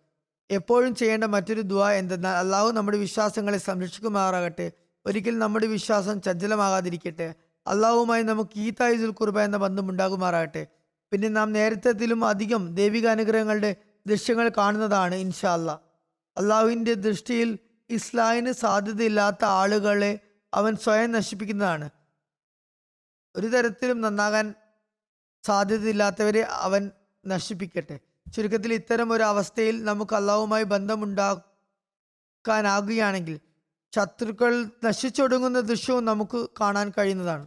എപ്പോഴും ചെയ്യേണ്ട മറ്റൊരു ദുവ എന്തെന്നാൽ അള്ളാഹു നമ്മുടെ വിശ്വാസങ്ങളെ സംരക്ഷിക്കുമാറാകട്ടെ ഒരിക്കൽ നമ്മുടെ വിശ്വാസം ചഞ്ചലമാകാതിരിക്കട്ടെ അള്ളാഹുമായി നമുക്ക് തായുസുൽ കുർബ എന്ന ബന്ധം ഉണ്ടാകുമാറാകട്ടെ പിന്നെ നാം നേരത്തെത്തിലും അധികം ദൈവിക അനുഗ്രഹങ്ങളുടെ ദൃശ്യങ്ങൾ കാണുന്നതാണ് ഇൻഷാല്ല അള്ളാഹുവിൻ്റെ ദൃഷ്ടിയിൽ ഇസ്ലാമിന് സാധ്യതയില്ലാത്ത ആളുകളെ അവൻ സ്വയം നശിപ്പിക്കുന്നതാണ് ഒരു തരത്തിലും നന്നാകാൻ സാധ്യതയില്ലാത്തവരെ അവൻ നശിപ്പിക്കട്ടെ ചുരുക്കത്തിൽ ഇത്തരം ഒരു അവസ്ഥയിൽ നമുക്ക് അള്ളാഹുമായി ബന്ധമുണ്ടാക്കാനാകുകയാണെങ്കിൽ ശത്രുക്കൾ നശിച്ചൊടുങ്ങുന്ന ദൃശ്യവും നമുക്ക് കാണാൻ കഴിയുന്നതാണ്